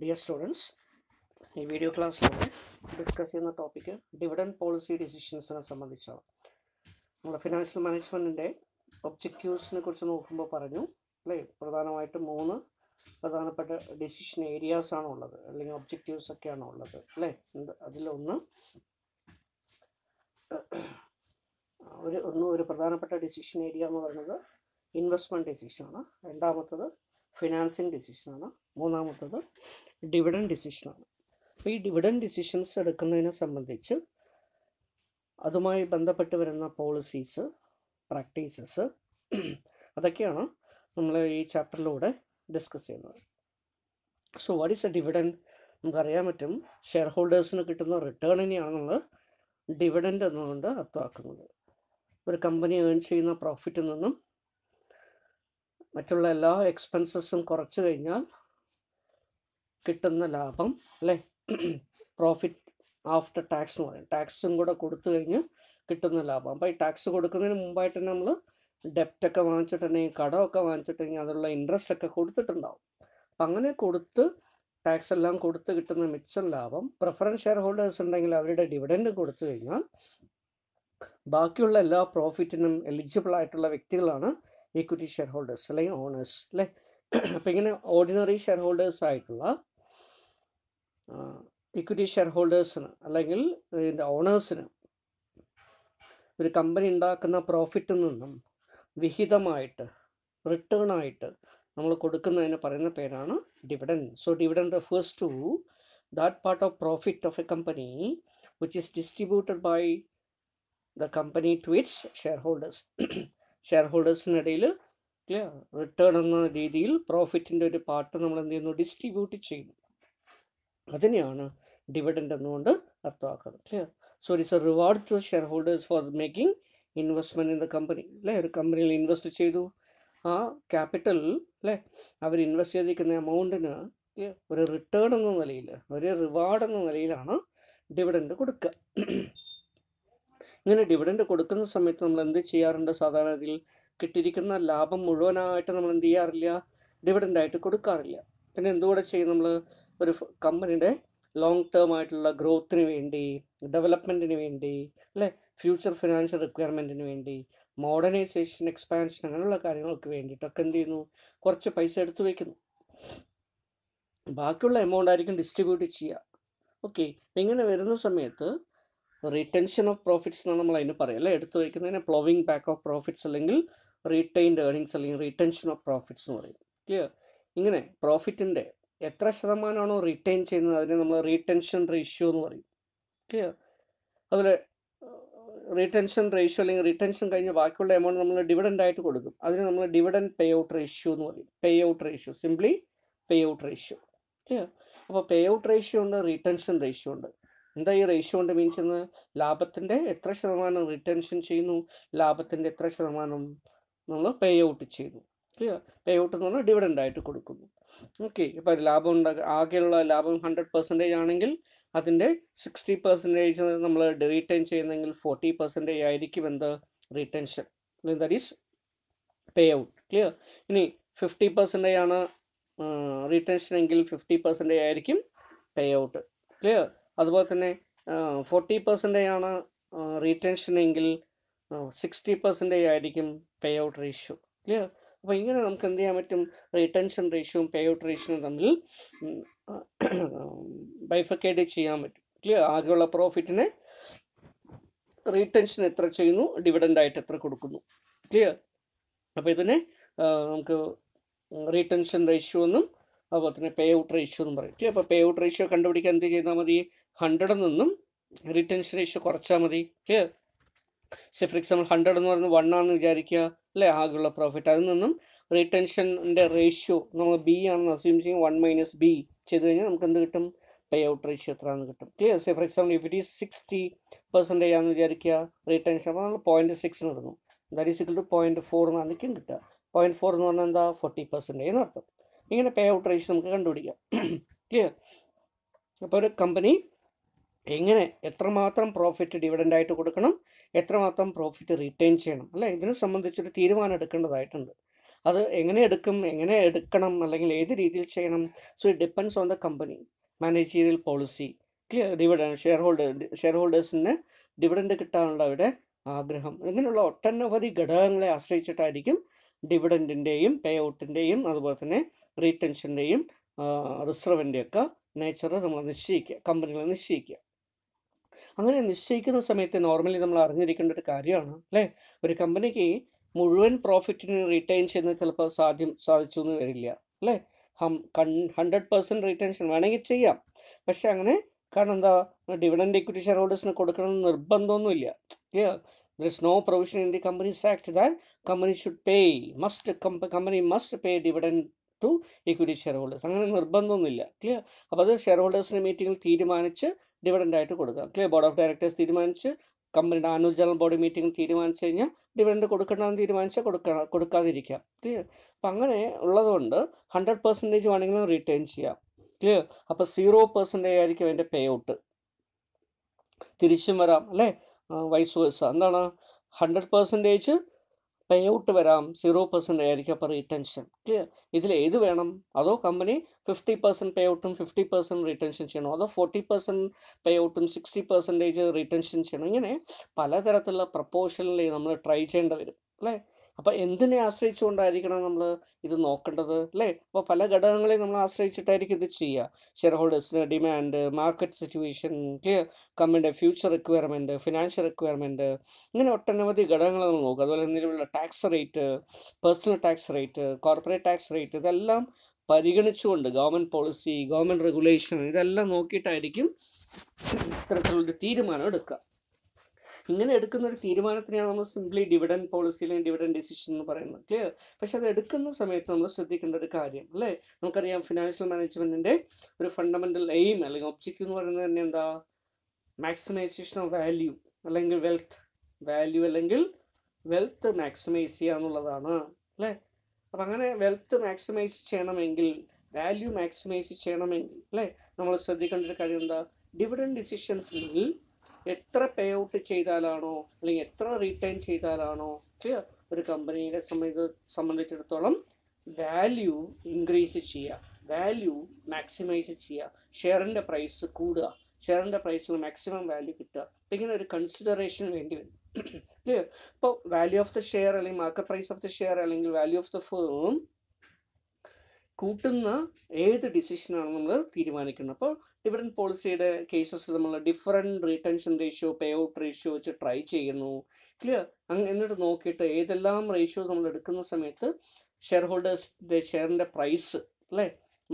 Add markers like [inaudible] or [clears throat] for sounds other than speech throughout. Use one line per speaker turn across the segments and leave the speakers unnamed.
Dear students ഈ video ക്ലാസ്സിലൂടെ discuss ചെയ്യുന്ന ടോപ്പിക്ക് ഡിവിഡൻഡ് പോളിസി ഡിസിഷൻസിനെ സംബന്ധിച്ചാണ് നമ്മൾ ഫിനാൻഷ്യൽ മാനേജ്മെൻറ്റിൻ്റെ ഒബ്ജക്റ്റീവ്സിനെ കുറിച്ച് നോക്കുമ്പോൾ പറഞ്ഞു അല്ലേ പ്രധാനമായിട്ട് മൂന്ന് പ്രധാനപ്പെട്ട ഡിസിഷൻ ഏരിയാസ് ആണ് ഉള്ളത് അല്ലെങ്കിൽ ഒബ്ജക്റ്റീവ്സ് ഒക്കെയാണ് ഉള്ളത് അല്ലേ അതിലൊന്ന് ഒരു ഒന്ന് ഒരു പ്രധാനപ്പെട്ട ഡിസിഷൻ ഏരിയ എന്ന് പറയുന്നത് ഇൻവെസ്റ്റ്മെൻറ്റ് ഡിസിഷനാണ് രണ്ടാമത്തത് ഫിനാൻസിങ് ഡിസിഷനാണ് മൂന്നാമത്തത് ഡിവിഡൻ ഡിസിഷനാണ് അപ്പോൾ ഈ ഡിവിഡൻ ഡിസിഷൻസ് എടുക്കുന്നതിനെ സംബന്ധിച്ച് അതുമായി ബന്ധപ്പെട്ട് വരുന്ന പോളിസീസ് പ്രാക്ടീസസ് അതൊക്കെയാണ് നമ്മൾ ഈ ചാപ്റ്ററിലൂടെ ഡിസ്കസ് ചെയ്യുന്നത് so what is a dividend നമുക്കറിയാൻ പറ്റും ഷെയർ ഹോൾഡേഴ്സിന് കിട്ടുന്ന റിട്ടേണിനെയാണ് നമ്മൾ ഡിവിഡൻഡ് എന്നുകൊണ്ട് അർത്ഥമാക്കുന്നത് ഒരു കമ്പനി ഏൺ ചെയ്യുന്ന പ്രോഫിറ്റിൽ നിന്നും മറ്റുള്ള എല്ലാ എക്സ്പെൻസസും കുറച്ച് കഴിഞ്ഞാൽ കിട്ടുന്ന ലാഭം അല്ലേ പ്രോഫിറ്റ് ആഫ്റ്റർ ടാക്സ് എന്ന് പറയും ടാക്സും കൂടെ കൊടുത്തു കഴിഞ്ഞ് കിട്ടുന്ന ലാഭം അപ്പോൾ ഈ ടാക്സ് കൊടുക്കുന്നതിന് മുമ്പായിട്ട് നമ്മൾ ഡെപ്റ്റൊക്കെ വാങ്ങിച്ചിട്ടുണ്ടെങ്കിൽ കടമൊക്കെ വാങ്ങിച്ചിട്ടുണ്ടെങ്കിൽ അതിലുള്ള ഇൻട്രസ്റ്റ് ഒക്കെ കൊടുത്തിട്ടുണ്ടാവും അപ്പം അങ്ങനെ കൊടുത്ത് ടാക്സ് എല്ലാം കൊടുത്ത് കിട്ടുന്ന മിച്ചം ലാഭം പ്രിഫറൻസ് ഷെയർ ഹോൾഡേഴ്സ് ഉണ്ടെങ്കിൽ അവരുടെ ഡിവിഡൻഡ് കൊടുത്തു കഴിഞ്ഞാൽ ബാക്കിയുള്ള എല്ലാ പ്രോഫിറ്റിനും എലിജിബിൾ ആയിട്ടുള്ള വ്യക്തികളാണ് ഇക്വിറ്റി ഷെയർ ഹോൾഡേഴ്സ് അല്ലെങ്കിൽ ഓണേഴ്സ് അല്ലേ അപ്പം ഇങ്ങനെ ഓർഡിനറി ഷെയർ ഹോൾഡേഴ്സ് ആയിട്ടുള്ള ഇക്വിറ്റി ഷെയർ ഹോൾഡേഴ്സിന് അല്ലെങ്കിൽ ഇതിൻ്റെ ഓണേഴ്സിന് ഒരു കമ്പനി ഉണ്ടാക്കുന്ന പ്രോഫിറ്റിൽ നിന്നും വിഹിതമായിട്ട് റിട്ടേൺ ആയിട്ട് നമ്മൾ കൊടുക്കുന്നതിന് പറയുന്ന പേരാണ് dividend so dividend refers to that part of profit of a company which is distributed by the company to its share holders share ഹോൾഡേഴ്സിനിടയിൽ റിട്ടേൺ എന്ന രീതിയിൽ പ്രോഫിറ്റിൻ്റെ ഒരു പാർട്ട് നമ്മൾ എന്ത് ചെയ്യുന്നു ഡിസ്ട്രിബ്യൂട്ട് ചെയ്യുന്നു അതിനെയാണ് ഡിവിഡൻഡ് എന്നുകൊണ്ട് അർത്ഥമാക്കുന്നത് clear so it's a reward to share holders for making investment in the company അല്ലേ ഒരു കമ്പനിയിൽ ഇൻവെസ്റ്റ് ചെയ്തു ആ ക്യാപിറ്റൽ അല്ലേ അവർ ഇൻവെസ്റ്റ് ചെയ്തിരിക്കുന്ന എമൗണ്ടിന് ഒരു റിട്ടേൺ എന്ന നിലയിൽ ഒരു റിവാർഡ് എന്ന നിലയിലാണ് ഡിവിഡൻഡ് കൊടുക്കുക ഇങ്ങനെ ഡിവിഡൻഡ് കൊടുക്കുന്ന സമയത്ത് നമ്മൾ എന്ത് ചെയ്യാറുണ്ട് സാധാരണ ഇതിൽ കിട്ടിയിരിക്കുന്ന ലാഭം മുഴുവനായിട്ട് നമ്മൾ എന്ത് ചെയ്യാറില്ല ഡിവിഡൻഡായിട്ട് കൊടുക്കാറില്ല പിന്നെ എന്തുകൂടെ ചെയ്യും നമ്മൾ ഒരു കമ്പനിയുടെ ലോങ് ടേം ആയിട്ടുള്ള ഗ്രോത്തിന് വേണ്ടി ഡെവലപ്മെൻറ്റിന് വേണ്ടി അല്ലെ ഫ്യൂച്ചർ ഫിനാൻഷ്യൽ റിക്വയർമെൻറ്റിന് വേണ്ടി മോഡേണൈസേഷൻ എക്സ്പാൻഷൻ അങ്ങനെയുള്ള കാര്യങ്ങൾക്ക് വേണ്ടിയിട്ടൊക്കെ എന്ത് ചെയ്യുന്നു കുറച്ച് പൈസ എടുത്തു വയ്ക്കുന്നു ബാക്കിയുള്ള എമൗണ്ട് ആയിരിക്കും ഡിസ്ട്രിബ്യൂട്ട് ചെയ്യുക ഓക്കെ ഇങ്ങനെ വരുന്ന സമയത്ത് റീടെൻഷൻ ഓഫ് പ്രോഫിറ്റ്സ് എന്നാണ് നമ്മൾ അതിന് പറയുക അല്ലേ എടുത്തു വയ്ക്കുന്നതിന് പ്ലോവിങ് ബാക്ക് ഓഫ് പ്രോഫിറ്റ്സ് അല്ലെങ്കിൽ റീറ്റൈൻഡ് ഏർണിങ്സ് അല്ലെങ്കിൽ റീടെൻഷൻ ഓഫ് പ്രോഫിറ്റ്സ് എന്ന് പറയും ക്ലിയർ ഇങ്ങനെ പ്രോഫിറ്റിൻ്റെ എത്ര ശതമാനമാണോ റിട്ടേൺ ചെയ്യുന്നത് അതിനെ നമ്മൾ റീടെൻഷൻ റേഷ്യോ എന്ന് പറയും ക്ലിയർ അതിൽ റീടെൻഷൻ റേഷ്യോ അല്ലെങ്കിൽ റീടെൻഷൻ കഴിഞ്ഞ ബാക്കിയുള്ള എമൗണ്ട് നമ്മൾ ഡിവിഡൻ്റ് ആയിട്ട് കൊടുക്കും അതിന് നമ്മൾ ഡിവിഡൻഡ് പേ ഔട്ട് റേഷ്യോ എന്ന് പറയും pay out ratio simply pay out ratio clear അപ്പോൾ പേ ഔട്ട് റേഷ്യോ ഉണ്ട് റീടെൻഷൻ റേഷ്യോ ഉണ്ട് എന്താ ഈ റേഷ്യോ കൊണ്ട് മീൻസ് എന്ന് ലാഭത്തിൻ്റെ എത്ര ശതമാനം റിട്ടൻഷൻ ചെയ്യുന്നു ലാഭത്തിൻ്റെ എത്ര ശതമാനം നമ്മൾ പേ ഔട്ട് ചെയ്യുന്നു ക്ലിയർ പേ ഔട്ട് എന്ന് പറഞ്ഞാൽ ഡിവിഡൻ്റ് ആയിട്ട് കൊടുക്കുന്നു ഓക്കെ ഇപ്പോൾ ലാഭം ഉണ്ടാക്കുക ആകെയുള്ള ലാഭം ഹൺഡ്രഡ് പെർസെൻറ്റേജ് ആണെങ്കിൽ അതിൻ്റെ സിക്സ്റ്റി പെർസെൻറ്റേജ് നമ്മൾ റീറ്റേൺ ചെയ്യുന്നെങ്കിൽ ഫോർട്ടി പെർസെൻറ്റേജ് ആയിരിക്കും എന്ത് retention that is pay out clear ഇനി ഫിഫ്റ്റി പെർസെൻറ്റേജ് ആണ് റീറ്റെൻഷൻ എങ്കിൽ ഫിഫ്റ്റി പെർസെൻറ്റേജ് ആയിരിക്കും പേ ഔട്ട് ക്ലിയർ അതുപോലെ തന്നെ ഫോർട്ടി പെർസെൻറ്റേജ് ആണ് റീറ്റെൻഷൻ എങ്കിൽ സിക്സ്റ്റി പെർസെൻറ്റേജ് ആയിരിക്കും പേ ഔട്ട് റേഷ്യോ ക്ലിയർ അപ്പോൾ ഇങ്ങനെ നമുക്ക് എന്ത് ചെയ്യാൻ പറ്റും റിട്ടൻഷൻ റേഷ്യോയും പേ ഔട്ട് റേഷ്യോയും തമ്മിൽ ബൈഫക്കേഡ് ചെയ്യാൻ പറ്റും ക്ലിയർ ആകെയുള്ള പ്രോഫിറ്റിനെ റീടെൻഷൻ എത്ര ചെയ്യുന്നു ആയിട്ട് എത്ര കൊടുക്കുന്നു ക്ലിയർ അപ്പോൾ ഇതിനെ നമുക്ക് റീടെൻഷൻ റേഷ്യോ എന്നും അതുപോലെ തന്നെ പേ ഔട്ട് റേഷ്യോ എന്നും പറയും ക്ലിയർ അപ്പോൾ പേ ഔട്ട് റേഷ്യോ കണ്ടുപിടിക്കാൻ എന്ത് ചെയ്താൽ മതി ഹൺഡ്രഡിൽ നിന്നും റീടെൻഷൻ റേഷ്യോ കുറച്ചാൽ മതി clear say for example hundred എന്ന് പറയുന്നത് വൺ ആണെന്ന് വിചാരിക്കുക അല്ലേ ആകെയുള്ള പ്രോഫിറ്റ് അതിൽ നിന്നും റീടെൻഷൻ്റെ റേഷ്യോ നമ്മൾ ബി ആണെന്ന് അസ്യൂം ചെയ്യും വൺ മൈനസ് ബി ചെയ്ത് കഴിഞ്ഞാൽ നമുക്ക് എന്ത് കിട്ടും പേ ഔട്ട് റേഷ്യോ എത്ര കിട്ടും clear say for example if it is sixty percentage ആണെന്ന് വിചാരിക്കുക റീടെൻഷൻ അപ്പോൾ നമ്മൾ പോയിന്റ് സിക്സ് നടന്നു that is equal to point four എന്നായിരിക്കും കിട്ടുക പോയിന്റ് ഫോർ എന്ന് പറഞ്ഞാൽ എന്താ ഫോർട്ടി പെർസെൻറ്റേജ് എന്നർത്ഥം ഇങ്ങനെ പേ ഔട്ട് റേഷ്യോ നമുക്ക് കണ്ടുപിടിക്കാം ക്ലിയർ [clears throat] അപ്പോൾ ഒരു കമ്പനി എങ്ങനെ എത്രമാത്രം പ്രോഫിറ്റ് ഡിവിഡൻ്റായിട്ട് കൊടുക്കണം എത്രമാത്രം പ്രോഫിറ്റ് റിട്ടേൺ ചെയ്യണം അല്ലേ ഇതിനെ സംബന്ധിച്ചൊരു തീരുമാനം എടുക്കേണ്ടതായിട്ടുണ്ട് അത് എങ്ങനെ എടുക്കും എങ്ങനെ എടുക്കണം അല്ലെങ്കിൽ ഏത് രീതിയിൽ ചെയ്യണം so it depends on the company managerial policy clear dividend share holder share ഹോൾഡേഴ്സിന് ഡിവിഡൻഡ് കിട്ടാനുള്ള അവരുടെ ആഗ്രഹം ഇങ്ങനെയുള്ള ഒട്ടനവധി ഘടകങ്ങളെ ആശ്രയിച്ചിട്ടായിരിക്കും ഡിവിഡൻറ്റിൻ്റെയും പേ ഔട്ടിൻ്റെയും അതുപോലെ തന്നെ റീറ്റൻഷൻ്റെയും റിസർവിൻ്റെയൊക്കെ നേച്ചർ നമ്മൾ നിശ്ചയിക്കുക കമ്പനികളെ നിശ്ചയിക്കുക അങ്ങനെ നിശ്ചയിക്കുന്ന സമയത്ത് നോർമലി നമ്മൾ അറിഞ്ഞിരിക്കേണ്ട ഒരു കാര്യമാണ് അല്ലേ ഒരു കമ്പനിക്ക് മുഴുവൻ പ്രോഫിറ്റിന് റിട്ടേൺ ചെയ്യുന്നത് ചിലപ്പോൾ സാധ്യം സാധിച്ചു എന്ന് വരില്ല അല്ലേ ഹം ഹൺഡ്രഡ് പെർസെൻറ്റ് റിട്ടേൺഷൻ വേണമെങ്കിൽ ചെയ്യാം പക്ഷെ അങ്ങനെ കാരണം എന്താ ഡിവിഡൻഡ് ഇക്വിറ്റി ഷെയർ ഹോൾഡേഴ്സിന് കൊടുക്കണമെന്ന് നിർബന്ധമൊന്നുമില്ല clear there is no provision in the Companies Act that company should pay must company must pay dividend to equity share holders അങ്ങനെ നിർബന്ധമൊന്നുമില്ല ക്ലിയർ അപ്പോൾ അത് ഷെയർ ഹോൾഡേഴ്സിൻ്റെ മീറ്റിങ്ങിൽ തീരുമാനിച്ച് ആയിട്ട് കൊടുക്കുക ഓക്കെ ബോർഡ് ഓഫ് ഡയറക്ടേഴ്സ് തീരുമാനിച്ച് കമ്പനിയുടെ ആനുവൽ ജനറൽ ബോഡി മീറ്റിംഗ് തീരുമാനിച്ചു കഴിഞ്ഞാൽ ഡിവിഡൻഡ് കൊടുക്കണമെന്ന് തീരുമാനിച്ചാൽ കൊടുക്കണം കൊടുക്കാതിരിക്കാം ക്ലിയർ അപ്പം അങ്ങനെ ഉള്ളതുകൊണ്ട് ഹൺഡ്രഡ് പെർസെൻറ്റേജ് വേണമെങ്കിലും റീറ്റെയിൻ ചെയ്യാം ക്ലിയർ അപ്പോൾ സീറോ പെർസെൻറ്റേജ് ആയിരിക്കും അതിൻ്റെ പേ ഔട്ട് തിരിച്ചും വരാം അല്ലേ വൈസ് വേഴ്സ എന്താണ് ഹൺഡ്രഡ് പെർസെൻറ്റേജ് പേ ഔട്ട് വരാം സീറോ പെർസെൻ്റ് ആയിരിക്കും അപ്പം റീടെൻഷൻ ക്ലിയർ ഇതിൽ ഏത് വേണം അതോ കമ്പനി ഫിഫ്റ്റി പെർസെൻറ്റ് പേ ഔട്ടും ഫിഫ്റ്റി പെർസെൻറ്റ് റീടെൻഷൻ ചെയ്യണോ അതോ ഫോർട്ടി പെർസെൻറ്റ് പേ ഔട്ടും സിക്സ്റ്റി പെർസെൻറ്റേജ് റീടെൻഷൻ ചെയ്യണം ഇങ്ങനെ പലതരത്തിലുള്ള പ്രപ്പോഷനിൽ നമ്മൾ ട്രൈ ചെയ്യേണ്ടി വരും അല്ലേ അപ്പോൾ എന്തിനെ ആശ്രയിച്ചുകൊണ്ടായിരിക്കണം നമ്മൾ ഇത് നോക്കേണ്ടത് അല്ലേ അപ്പോൾ പല ഘടകങ്ങളെ നമ്മൾ ആശ്രയിച്ചിട്ടായിരിക്കും ഇത് ചെയ്യുക ഷെയർ ഹോൾഡേഴ്സിന് ഡിമാൻഡ് മാർക്കറ്റ് സിറ്റുവേഷൻ ക്ലിയർ കമ്പനിയുടെ ഫ്യൂച്ചർ റിക്വയർമെൻറ്റ് ഫിനാൻഷ്യൽ റിക്വയർമെൻറ്റ് ഇങ്ങനെ ഒട്ടനവധി ഘടകങ്ങൾ നമ്മൾ നോക്കുക അതുപോലെ നിലവിലുള്ള tax rate personal tax rate corporate tax rate ഇതെല്ലാം പരിഗണിച്ചുകൊണ്ട് ഗവൺമെൻറ് പോളിസി ഗവൺമെൻറ് റെഗുലേഷൻ ഇതെല്ലാം നോക്കിയിട്ടായിരിക്കും ഇത്തരത്തിലുള്ള തീരുമാനം എടുക്കുക ഇങ്ങനെ എടുക്കുന്ന ഒരു തീരുമാനത്തിനെയാണ് നമ്മൾ സിംപ്ലി ഡിവിഡൻ പോളിസി അല്ലെങ്കിൽ ഡിവിഡൻ ഡിസിഷൻ എന്ന് പറയുന്നത് ക്ലിയർ പക്ഷെ അത് എടുക്കുന്ന സമയത്ത് നമ്മൾ ശ്രദ്ധിക്കേണ്ട ഒരു കാര്യം അല്ലേ നമുക്കറിയാം ഫിനാൻഷ്യൽ മാനേജ്മെന്റിന്റെ ഒരു ഫണ്ടമെന്റൽ എയിം അല്ലെങ്കിൽ ഒബ്ജക്റ്റീവ് എന്ന് പറയുന്നത് തന്നെ എന്താ മാക്സിമൈസേഷൻ ഓഫ് വാല്യൂ അല്ലെങ്കിൽ വെൽത്ത് വാല്യൂ അല്ലെങ്കിൽ വെൽത്ത് മാക്സിമൈസ് ചെയ്യുക എന്നുള്ളതാണ് അല്ലേ അപ്പം അങ്ങനെ വെൽത്ത് മാക്സിമൈസ് ചെയ്യണമെങ്കിൽ വാല്യൂ മാക്സിമൈസ് ചെയ്യണമെങ്കിൽ അല്ലേ നമ്മൾ ശ്രദ്ധിക്കേണ്ട ഒരു കാര്യം എന്താ ഡിവിഡൻ ഡിസിഷൻസിൽ എത്ര പേ ഔട്ട് ചെയ്താലാണോ അല്ലെങ്കിൽ എത്ര റീറ്റേൺ ചെയ്താലാണോ ക്ലിയർ ഒരു കമ്പനിയെ സംബന്ധിച്ച് സംബന്ധിച്ചിടത്തോളം വാല്യൂ ഇൻക്രീസ് ചെയ്യുക വാല്യൂ മാക്സിമൈസ് ചെയ്യുക ഷെയറിൻ്റെ പ്രൈസ് കൂടുക ഷെയറിൻ്റെ പ്രൈസിന് മാക്സിമം വാല്യൂ കിട്ടുക ഇങ്ങനെ ഒരു കൺസിഡറേഷൻ വേണ്ടി വരും ക്ലിയർ ഇപ്പോൾ വാല്യൂ ഓഫ് ദ ഷെയർ അല്ലെങ്കിൽ market price of the share അല്ലെങ്കിൽ വാല്യൂ ഓഫ് ദ ഫേം കൂട്ടുന്ന ഏത് ഡിസിഷനാണ് നമ്മൾ തീരുമാനിക്കുന്നത് അപ്പോൾ ഡിവിഡൻ പോളിസിയുടെ കേസസിൽ നമ്മൾ different retention ratio pay out ratio വെച്ച് ട്രൈ ചെയ്യുന്നു ക്ലിയർ അങ്ങ് എന്നിട്ട് നോക്കിയിട്ട് ഏതെല്ലാം റേഷ്യോസ് നമ്മൾ എടുക്കുന്ന സമയത്ത് ഷെയർ ഹോൾഡേഴ്സിൻ്റെ ഷെയറിൻ്റെ പ്രൈസ് അല്ലേ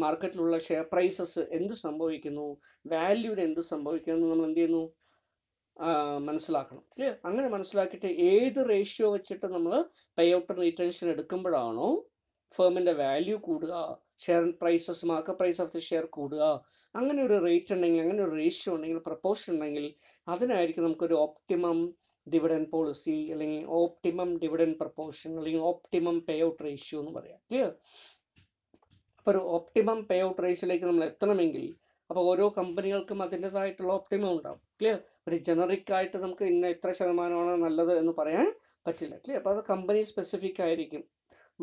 മാർക്കറ്റിലുള്ള ഷെയർ പ്രൈസസ് എന്ത് സംഭവിക്കുന്നു വാല്യൂവിന് എന്ത് സംഭവിക്കുന്നു നമ്മൾ എന്ത് ചെയ്യുന്നു മനസ്സിലാക്കണം ക്ലിയർ അങ്ങനെ മനസ്സിലാക്കിയിട്ട് ഏത് റേഷ്യോ വെച്ചിട്ട് നമ്മൾ പേ ഔട്ട് റീറ്റൻഷൻ എടുക്കുമ്പോഴാണോ ഫേമിൻ്റെ വാല്യൂ കൂടുക share prices market price of the share കൂടുക അങ്ങനെ ഒരു റേറ്റ് ഉണ്ടെങ്കിൽ അങ്ങനെ ഒരു റേഷ്യോ ഉണ്ടെങ്കിൽ പ്രപ്പോഷൻ ഉണ്ടെങ്കിൽ അതിനായിരിക്കും നമുക്കൊരു ഓപ്റ്റിമം ഡിവിഡൻ പോളിസി അല്ലെങ്കിൽ ഓപ്റ്റിമം ഡിവിഡൻ പ്രപ്പോഷൻ അല്ലെങ്കിൽ ഓപ്റ്റിമം പേ ഔട്ട് റേഷ്യോ എന്ന് പറയാം ക്ലിയർ അപ്പോൾ ഒരു ഓപ്റ്റിമം പേ ഔട്ട് റേഷ്യോയിലേക്ക് നമ്മൾ എത്തണമെങ്കിൽ അപ്പോൾ ഓരോ കമ്പനികൾക്കും അതിൻ്റെതായിട്ടുള്ള ഓപ്റ്റിമം ഉണ്ടാവും ക്ലിയർ ഒരു ജനറിക് ആയിട്ട് നമുക്ക് ഇന്ന ഇത്ര ശതമാനമാണ് നല്ലത് എന്ന് പറയാൻ പറ്റില്ല ക്ലിയർ അപ്പോൾ അത് കമ്പനി സ്പെസിഫിക് ആയിരിക്കും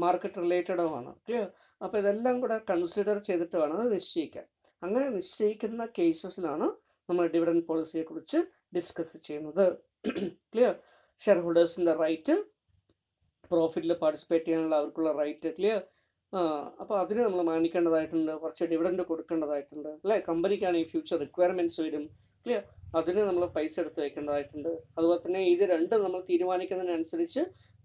മാർക്കറ്റ് ആണ് ക്ലിയർ അപ്പോൾ ഇതെല്ലാം കൂടെ കൺസിഡർ ചെയ്തിട്ട് വേണം അത് നിശ്ചയിക്കാൻ അങ്ങനെ നിശ്ചയിക്കുന്ന കേസസിലാണ് നമ്മൾ ഡിവിഡൻഡ് പോളിസിയെക്കുറിച്ച് ഡിസ്കസ് ചെയ്യുന്നത് ക്ലിയർ ഷെയർ ഹോൾഡേഴ്സിൻ്റെ റൈറ്റ് പ്രോഫിറ്റിൽ പാർട്ടിസിപ്പേറ്റ് ചെയ്യാനുള്ള അവർക്കുള്ള റൈറ്റ് ക്ലിയർ അപ്പോൾ അതിന് നമ്മൾ മാനിക്കേണ്ടതായിട്ടുണ്ട് കുറച്ച് ഡിവിഡൻഡ് കൊടുക്കേണ്ടതായിട്ടുണ്ട് അല്ലേ കമ്പനിക്കാണ് ഈ ഫ്യൂച്ചർ റിക്വയർമെൻറ്റ്സ് വരും ക്ലിയർ അതിന് നമ്മൾ പൈസ എടുത്ത് വെക്കേണ്ടതായിട്ടുണ്ട് അതുപോലെ തന്നെ ഇത് രണ്ടും നമ്മൾ തീരുമാനിക്കുന്നതിനനുസരിച്ച്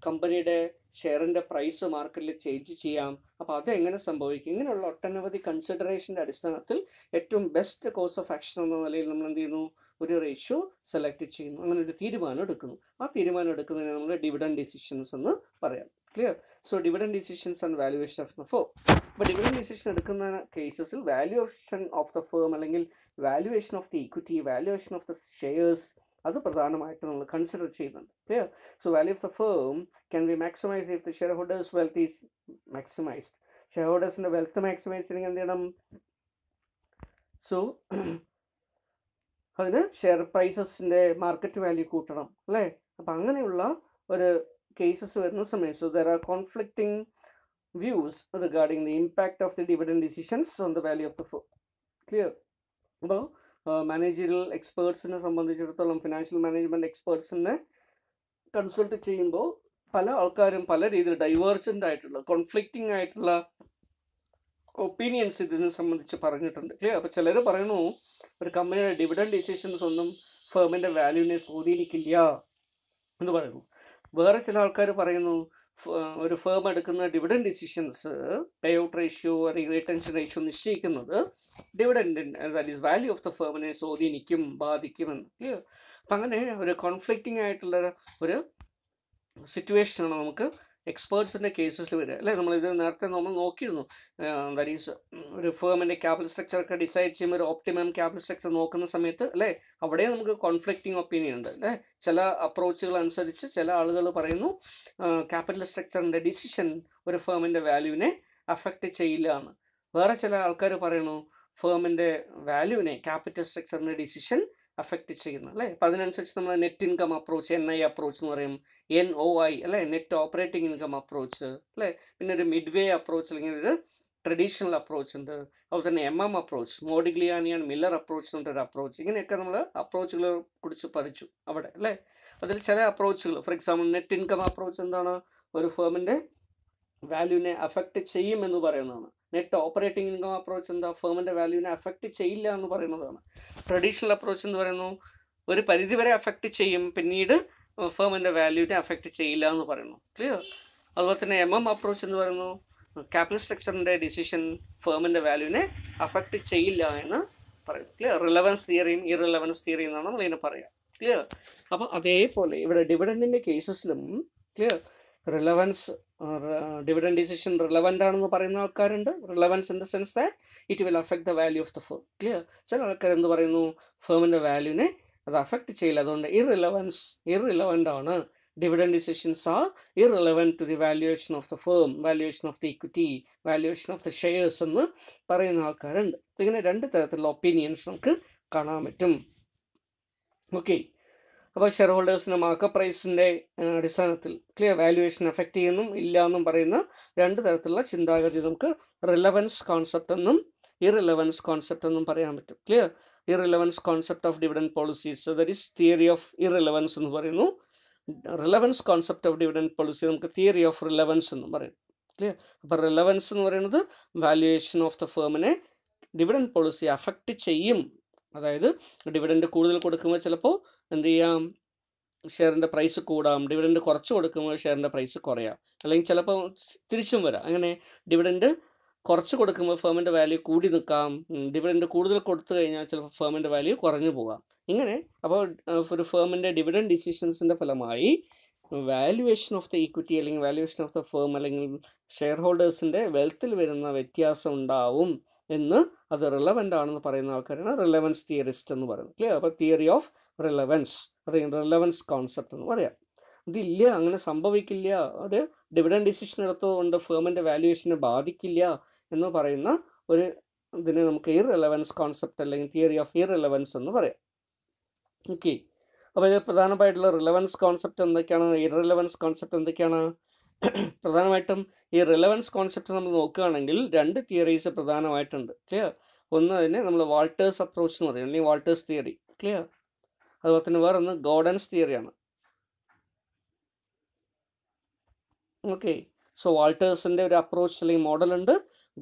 കമ്പനിയുടെ ഷെയറിൻ്റെ പ്രൈസ് മാർക്കറ്റിൽ ചേഞ്ച് ചെയ്യാം അപ്പോൾ അതെങ്ങനെ സംഭവിക്കും ഇങ്ങനെയുള്ള ഒട്ടനവധി കൺസിഡറേഷൻ്റെ അടിസ്ഥാനത്തിൽ ഏറ്റവും ബെസ്റ്റ് കോഴ്സ് ഓഫ് ആക്ഷൻ എന്ന നിലയിൽ നമ്മൾ എന്ത് ചെയ്യുന്നു ഒരു റേഷ്യോ സെലക്ട് ചെയ്യുന്നു അങ്ങനെ ഒരു തീരുമാനം എടുക്കുന്നു ആ തീരുമാനം എടുക്കുന്നതിന് നമ്മൾ ഡിവിഡൻ ഡിസിഷൻസ് എന്ന് പറയാം clear so dividend decisions and valuation of the firm അപ്പോൾ ഡിവിഡൻ ഡിസിഷൻ എടുക്കുന്ന കേസസിൽ വാല്യുവേഷൻ ഓഫ് ദ ഫേം അല്ലെങ്കിൽ valuation of the equity valuation of the shares അത് പ്രധാനമായിട്ട് നമ്മൾ കൺസിഡർ ചെയ്യുന്നുണ്ട് clear so value of the firm can be maximise if the share holders wealth is maximised share ഹോൾഡേഴ്സിൻ്റെ wealth maximise ചെയ്യണമെങ്കിൽ എന്ത് ചെയ്യണം so അതിന് ഷെയർ പ്രൈസസിൻ്റെ മാർക്കറ്റ് വാല്യൂ കൂട്ടണം അല്ലേ അപ്പം അങ്ങനെയുള്ള ഒരു കേസസ് വരുന്ന സമയം so there are conflicting views regarding the impact of the dividend decisions on the value of the ഫോ ക്ലിയർ അപ്പോൾ മാനേജറിയൽ എക്സ്പേർട്സിനെ സംബന്ധിച്ചിടത്തോളം ഫിനാൻഷ്യൽ മാനേജ്മെൻറ്റ് എക്സ്പേർട്സിനെ കൺസൾട്ട് ചെയ്യുമ്പോൾ പല ആൾക്കാരും പല രീതിയിൽ ഡൈവേർജൻ്റ് ആയിട്ടുള്ള കോൺഫ്ലിക്റ്റിംഗ് ആയിട്ടുള്ള ഒപ്പീനിയൻസ് ഇതിനെ സംബന്ധിച്ച് പറഞ്ഞിട്ടുണ്ട് ക്ലിയർ അപ്പോൾ ചിലർ പറയണു ഒരു കമ്പനിയുടെ ഡിവിഡൻ ഡിസിഷൻസ് ഒന്നും ഫേമിൻ്റെ വാല്യൂനെ സ്വാധീനിക്കില്ല എന്ന് പറയുന്നു വേറെ ചില ആൾക്കാർ പറയുന്നു ഒരു ഫേം എടുക്കുന്ന dividend decisions pay out ratio അല്ലെങ്കിൽ റിട്ടൻഷൻ റേഷ്യോ നിശ്ചയിക്കുന്നത് dividend that is value of the ഫേമിനെ സ്വാധീനിക്കും ബാധിക്കുമെന്ന് ക്ലിയർ അപ്പം അങ്ങനെ ഒരു കോൺഫ്ലിക്റ്റിംഗ് ആയിട്ടുള്ള ഒരു സിറ്റുവേഷനാണ് നമുക്ക് എക്സ്പേർട്സിൻ്റെ കേസസിൽ വരിക അല്ലേ നമ്മളിത് നേരത്തെ നമ്മൾ നോക്കിയിരുന്നു ദാറ്റ് ഈസ് ഒരു ഫേമിൻ്റെ ക്യാപിറ്റൽ സ്ട്രക്ചറൊക്കെ ഡിസൈഡ് ചെയ്യുമ്പോൾ ഒരു ഓപ്റ്റിമം ക്യാപിറ്റൽ സ്ട്രക്ചർ നോക്കുന്ന സമയത്ത് അല്ലേ അവിടെ നമുക്ക് കോൺഫ്ലിക്റ്റിംഗ് ഒപ്പീനിയൻ ഉണ്ട് അല്ലേ ചില അപ്രോച്ചുകൾ അനുസരിച്ച് ചില ആളുകൾ പറയുന്നു ക്യാപിറ്റൽ സ്ട്രക്ചറിൻ്റെ ഡിസിഷൻ ഒരു ഫേമിൻ്റെ വാല്യൂവിനെ അഫക്റ്റ് ചെയ്യില്ല എന്ന് വേറെ ചില ആൾക്കാർ പറയുന്നു ഫേമിൻ്റെ വാല്യൂവിനെ ക്യാപിറ്റൽ സ്ട്രക്ചറിൻ്റെ ഡിസിഷൻ അഫക്റ്റ് ചെയ്യുന്നത് അല്ലേ അപ്പോൾ അതിനനുസരിച്ച് നമ്മൾ net income approach N I approach എന്ന് പറയും എൻ ഒ ഐ അല്ലേ നെറ്റ് ഓപ്പറേറ്റിംഗ് ഇൻകം അപ്രോച്ച് അല്ലേ പിന്നെ ഒരു മിഡ് വേ അപ്രോച്ച് അല്ലെങ്കിൽ ഒരു ട്രഡീഷണൽ അപ്രോച്ച് ഉണ്ട് അതുപോലെ തന്നെ M M approach Modigliani and Miller approach എന്നൊരു അപ്രോച്ച് ഇങ്ങനെയൊക്കെ നമ്മൾ അപ്രോച്ചുകളെ കുറിച്ച് പഠിച്ചു അവിടെ അല്ലേ അതിൽ ചില അപ്രോച്ചുകൾ for example net income approach എന്താണ് ഒരു ഫേമിൻ്റെ വാല്യൂവിനെ അഫക്റ്റ് ചെയ്യുമെന്ന് പറയുന്നതാണ് നെറ്റ് ഓപ്പറേറ്റിംഗ് ഇൻകം അപ്രോച്ച് എന്താ ഫേമിൻ്റെ വാല്യൂവിനെ അഫക്റ്റ് ചെയ്യില്ല എന്ന് പറയുന്നതാണ് ട്രഡീഷണൽ അപ്രോച്ച് എന്ന് പറയുന്നു ഒരു പരിധിവരെ അഫക്റ്റ് ചെയ്യും പിന്നീട് ഫേമിൻ്റെ വാല്യൂവിനെ അഫക്റ്റ് ചെയ്യില്ല എന്ന് പറയുന്നു ക്ലിയർ അതുപോലെ തന്നെ എം എം അപ്രോച്ച് എന്ന് പറയുന്നു ക്യാപിറ്റൽ സ്ട്രക്ചറിൻ്റെ ഡിസിഷൻ ഫേമിൻ്റെ വാല്യൂവിനെ അഫക്റ്റ് ചെയ്യില്ല എന്ന് പറയും ക്ലിയർ റിലവൻസ് തിയറിയും ഇറിലവൻസ് തിയറി എന്നാണ് നമ്മൾ ഇതിനെ പറയുക ക്ലിയർ അപ്പം അതേപോലെ ഇവിടെ ഡിവിഡൻറ്റിൻ്റെ കേസസിലും clear relevance dividend decision relevant ആണെന്ന് പറയുന്ന ആൾക്കാരുണ്ട് relevance in the sense that it will affect the value of the firm clear ചില ആൾക്കാർ എന്ത് പറയുന്നു ഫേമിൻ്റെ വാല്യൂവിനെ അത് അഫക്റ്റ് ചെയ്യില്ല അതുകൊണ്ട് ഇറിലവൻസ് ഇറിലവൻ്റ് ആണ് dividend decisions are irrelevant to the valuation of the firm valuation of the equity valuation of the shares എന്ന് പറയുന്ന ആൾക്കാരുണ്ട് ഇങ്ങനെ രണ്ട് തരത്തിലുള്ള ഒപ്പീനിയൻസ് നമുക്ക് കാണാൻ പറ്റും ഓക്കെ അപ്പോൾ ഷെയർ ഹോൾഡേഴ്സിൻ്റെ മാർക്കപ്പ് പ്രൈസിൻ്റെ അടിസ്ഥാനത്തിൽ ക്ലിയർ വാല്യുവേഷൻ എഫക്റ്റ് ചെയ്യുന്നു ഇല്ല എന്നും പറയുന്ന രണ്ട് തരത്തിലുള്ള ചിന്താഗതി നമുക്ക് റിലവൻസ് കോൺസെപ്റ്റ് എന്നും ഇറിലവൻസ് കോൺസെപ്റ്റ് എന്നും പറയാൻ പറ്റും clear irrelevance concept of dividend policies that is theory of irrelevance എന്ന് പറയുന്നു relevance concept of dividend policy നമുക്ക് തിയറി ഓഫ് റിലവൻസ് എന്ന് പറയും ക്ലിയർ അപ്പോൾ റിലവൻസ് എന്ന് പറയുന്നത് വാല്യുവേഷൻ ഓഫ് ദ ഫേമിനെ ഡിവിഡൻ പോളിസി അഫക്റ്റ് ചെയ്യും അതായത് ഡിവിഡൻഡ് കൂടുതൽ കൊടുക്കുമ്പോൾ ചിലപ്പോൾ എന്ത് ചെയ്യാം ഷെയറിൻ്റെ പ്രൈസ് കൂടാം ഡിവിഡൻഡ് കുറച്ച് കൊടുക്കുമ്പോൾ ഷെയറിൻ്റെ പ്രൈസ് കുറയാം അല്ലെങ്കിൽ ചിലപ്പോൾ തിരിച്ചും വരാം അങ്ങനെ ഡിവിഡൻഡ് കുറച്ച് കൊടുക്കുമ്പോൾ ഫേമിൻ്റെ വാല്യൂ കൂടി നിൽക്കാം ഡിവിഡൻഡ് കൂടുതൽ കൊടുത്തു കഴിഞ്ഞാൽ ചിലപ്പോൾ ഫേമിൻ്റെ വാല്യൂ കുറഞ്ഞു പോകാം ഇങ്ങനെ അപ്പോൾ ഒരു ഫേമിൻ്റെ ഡിവിഡൻഡ് ഡിസിഷൻസിൻ്റെ ഫലമായി വാല്യുവേഷൻ ഓഫ് ദ ഇക്വിറ്റി അല്ലെങ്കിൽ വാല്യുവേഷൻ ഓഫ് ദ ഫേം അല്ലെങ്കിൽ ഷെയർ ഹോൾഡേഴ്സിൻ്റെ വെൽത്തിൽ വരുന്ന വ്യത്യാസം ഉണ്ടാവും എന്ന് അത് റിലവൻ്റ് ആണെന്ന് പറയുന്ന ആൾക്കാരാണ് റിലവൻസ് തിയറിസ്റ്റ് എന്ന് പറയുന്നത് ക്ലിയർ അപ്പോൾ theory of relevance relevance concept എന്ന് പറയാം ഇതില്ല അങ്ങനെ സംഭവിക്കില്ല അത് ഡിവിഡൻ ഡിസിഷൻ എടുത്തതുകൊണ്ട് ഫേമിൻ്റെ വാല്യുവേഷനെ ബാധിക്കില്ല എന്ന് പറയുന്ന ഒരു ഇതിനെ നമുക്ക് ഈ റിലവൻസ് കോൺസെപ്റ്റ് അല്ലെങ്കിൽ തിയറി ഓഫ് ഈ റിലവൻസ് എന്ന് പറയാം ഓക്കെ അപ്പോൾ ഇത് പ്രധാനമായിട്ടുള്ള റിലവൻസ് കോൺസെപ്റ്റ് എന്തൊക്കെയാണ് റിലവൻസ് കോൺസെപ്റ്റ് എന്തൊക്കെയാണ് പ്രധാനമായിട്ടും ഈ റിലവൻസ് കോൺസെപ്റ്റ് നമ്മൾ നോക്കുകയാണെങ്കിൽ രണ്ട് തിയറീസ് പ്രധാനമായിട്ടുണ്ട് ക്ലിയർ ഒന്ന് അതിനെ നമ്മൾ വാൾട്ടേഴ്സ് അപ്രോച്ച് എന്ന് പറയും അല്ലെങ്കിൽ വാൾട്ടേഴ്സ് തിയറി ക്ലിയർ അതുപോലെ തന്നെ വേറൊന്ന് ഗോഡൻസ് തിയറിയാണ് ഓക്കെ സോ വാൾട്ടേഴ്സിൻ്റെ ഒരു അപ്രോച്ച് അല്ലെങ്കിൽ മോഡലുണ്ട്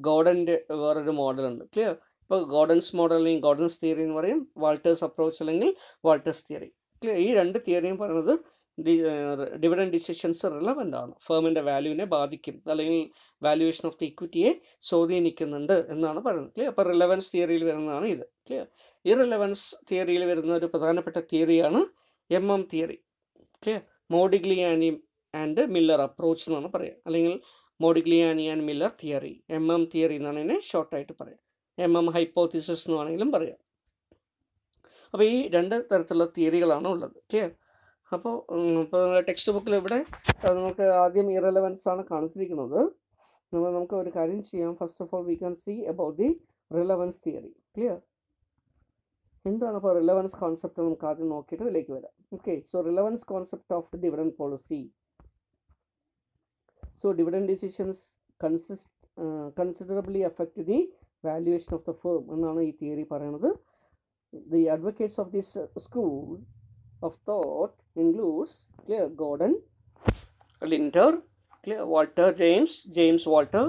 ഗോഡൻ്റെ വേറൊരു മോഡലുണ്ട് ക്ലിയർ ഇപ്പോൾ ഗോഡൻസ് മോഡൽ അല്ലെങ്കിൽ ഗോഡൻസ് തിയറി എന്ന് പറയും വാൾട്ടേഴ്സ് അപ്രോച്ച് അല്ലെങ്കിൽ വാൾട്ടേഴ്സ് തിയറി ക്ലിയർ ഈ രണ്ട് തിയറിയും പറയുന്നത് ഡിവിഡൻ ഡിസിഷൻസ് റിലവൻ്റ് ആണ് ഫേമിൻ്റെ വാല്യൂവിനെ ബാധിക്കും അല്ലെങ്കിൽ വാല്യുവേഷൻ ഓഫ് ദി ഇക്വിറ്റിയെ സ്വാധീനിക്കുന്നുണ്ട് എന്നാണ് പറയുന്നത് ക്ലിയർ അപ്പോൾ റിലവൻസ് തിയറിയിൽ വരുന്നതാണ് ഇത് ക്ലിയർ ഇറലവൻസ് തിയറിയിൽ വരുന്ന ഒരു പ്രധാനപ്പെട്ട തിയറിയാണ് M M theory okay Modigliani and Miller approach എന്നാണ് പറയുക അല്ലെങ്കിൽ Modigliani and Miller theory M M theory എന്നാണ് ഇതിനെ ഷോർട്ടായിട്ട് പറയാം എം എം ഹൈപ്പോത്തിസിസ് എന്ന് വേണമെങ്കിലും പറയാം അപ്പോൾ ഈ രണ്ട് തരത്തിലുള്ള തിയറികളാണ് ഉള്ളത് ഓക്കെ അപ്പോൾ ഇപ്പോൾ ടെക്സ്റ്റ് ബുക്കിൽ ഇവിടെ നമുക്ക് ആദ്യം ഇറലവൻസ് ആണ് കാണിച്ചിരിക്കുന്നത് നമുക്ക് ഒരു കാര്യം ചെയ്യാം first of all we can see about the relevance theory clear എന്താണ് അപ്പോൾ റിലവൻസ് കോൺസെപ്റ്റ് നമുക്ക് ആദ്യം നോക്കിയിട്ട് ഇതിലേക്ക് വരാം okay so relevance concept of the dividend policy so dividend decisions consist considerably affect the valuation of the firm എന്നാണ് ഈ തിയറി പറയുന്നത് the advocates of this school of thought includes clear Gordon Lintner clear Walter James James Walter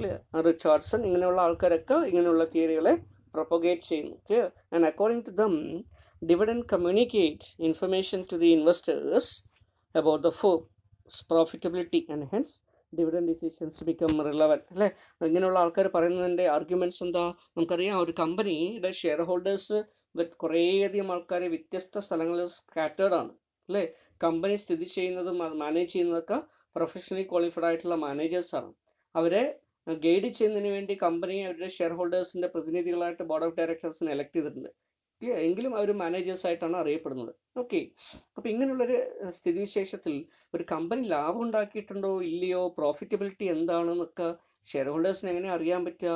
clear Richardson ഇങ്ങനെയുള്ള ആൾക്കാരൊക്കെ ഇങ്ങനെയുള്ള തിയറികളെ propagate chain. Clear? And according to them, dividend communicates information to the investors about the firm's profitability and hence dividend decisions become relevant അല്ലേ ഇങ്ങനെയുള്ള ആൾക്കാർ പറയുന്നതിൻ്റെ arguments എന്താ നമുക്കറിയാം ഒരു കമ്പനിയുടെ ഷെയർ ഹോൾഡേഴ്സ് വിത്ത് കുറേയധികം ആൾക്കാർ വ്യത്യസ്ത സ്ഥലങ്ങളിൽ സ്കാറ്റേഡ് ആണ് അല്ലേ കമ്പനി സ്ഥിതി ചെയ്യുന്നതും അത് മാനേജ് ചെയ്യുന്നതൊക്കെ പ്രൊഫഷണലി ക്വാളിഫൈഡ് ആയിട്ടുള്ള മാനേജേഴ്സാണ് അവരെ ഗൈഡ് ചെയ്യുന്നതിന് വേണ്ടി കമ്പനി അവരുടെ ഷെയർ ഹോൾഡേഴ്സിൻ്റെ പ്രതിനിധികളായിട്ട് ബോർഡ് ഓഫ് ഡയറക്ടേഴ്സിനെ എലക്ട് ചെയ്തിട്ടുണ്ട് എങ്കിലും അവർ മാനേജേഴ്സ് ആയിട്ടാണ് അറിയപ്പെടുന്നത് ഓക്കെ അപ്പോൾ ഇങ്ങനെയുള്ളൊരു സ്ഥിതിവിശേഷത്തിൽ ഒരു കമ്പനി ലാഭം ഉണ്ടാക്കിയിട്ടുണ്ടോ ഇല്ലയോ പ്രോഫിറ്റബിലിറ്റി എന്താണെന്നൊക്കെ ഷെയർ ഹോൾഡേഴ്സിന് എങ്ങനെ അറിയാൻ പറ്റുക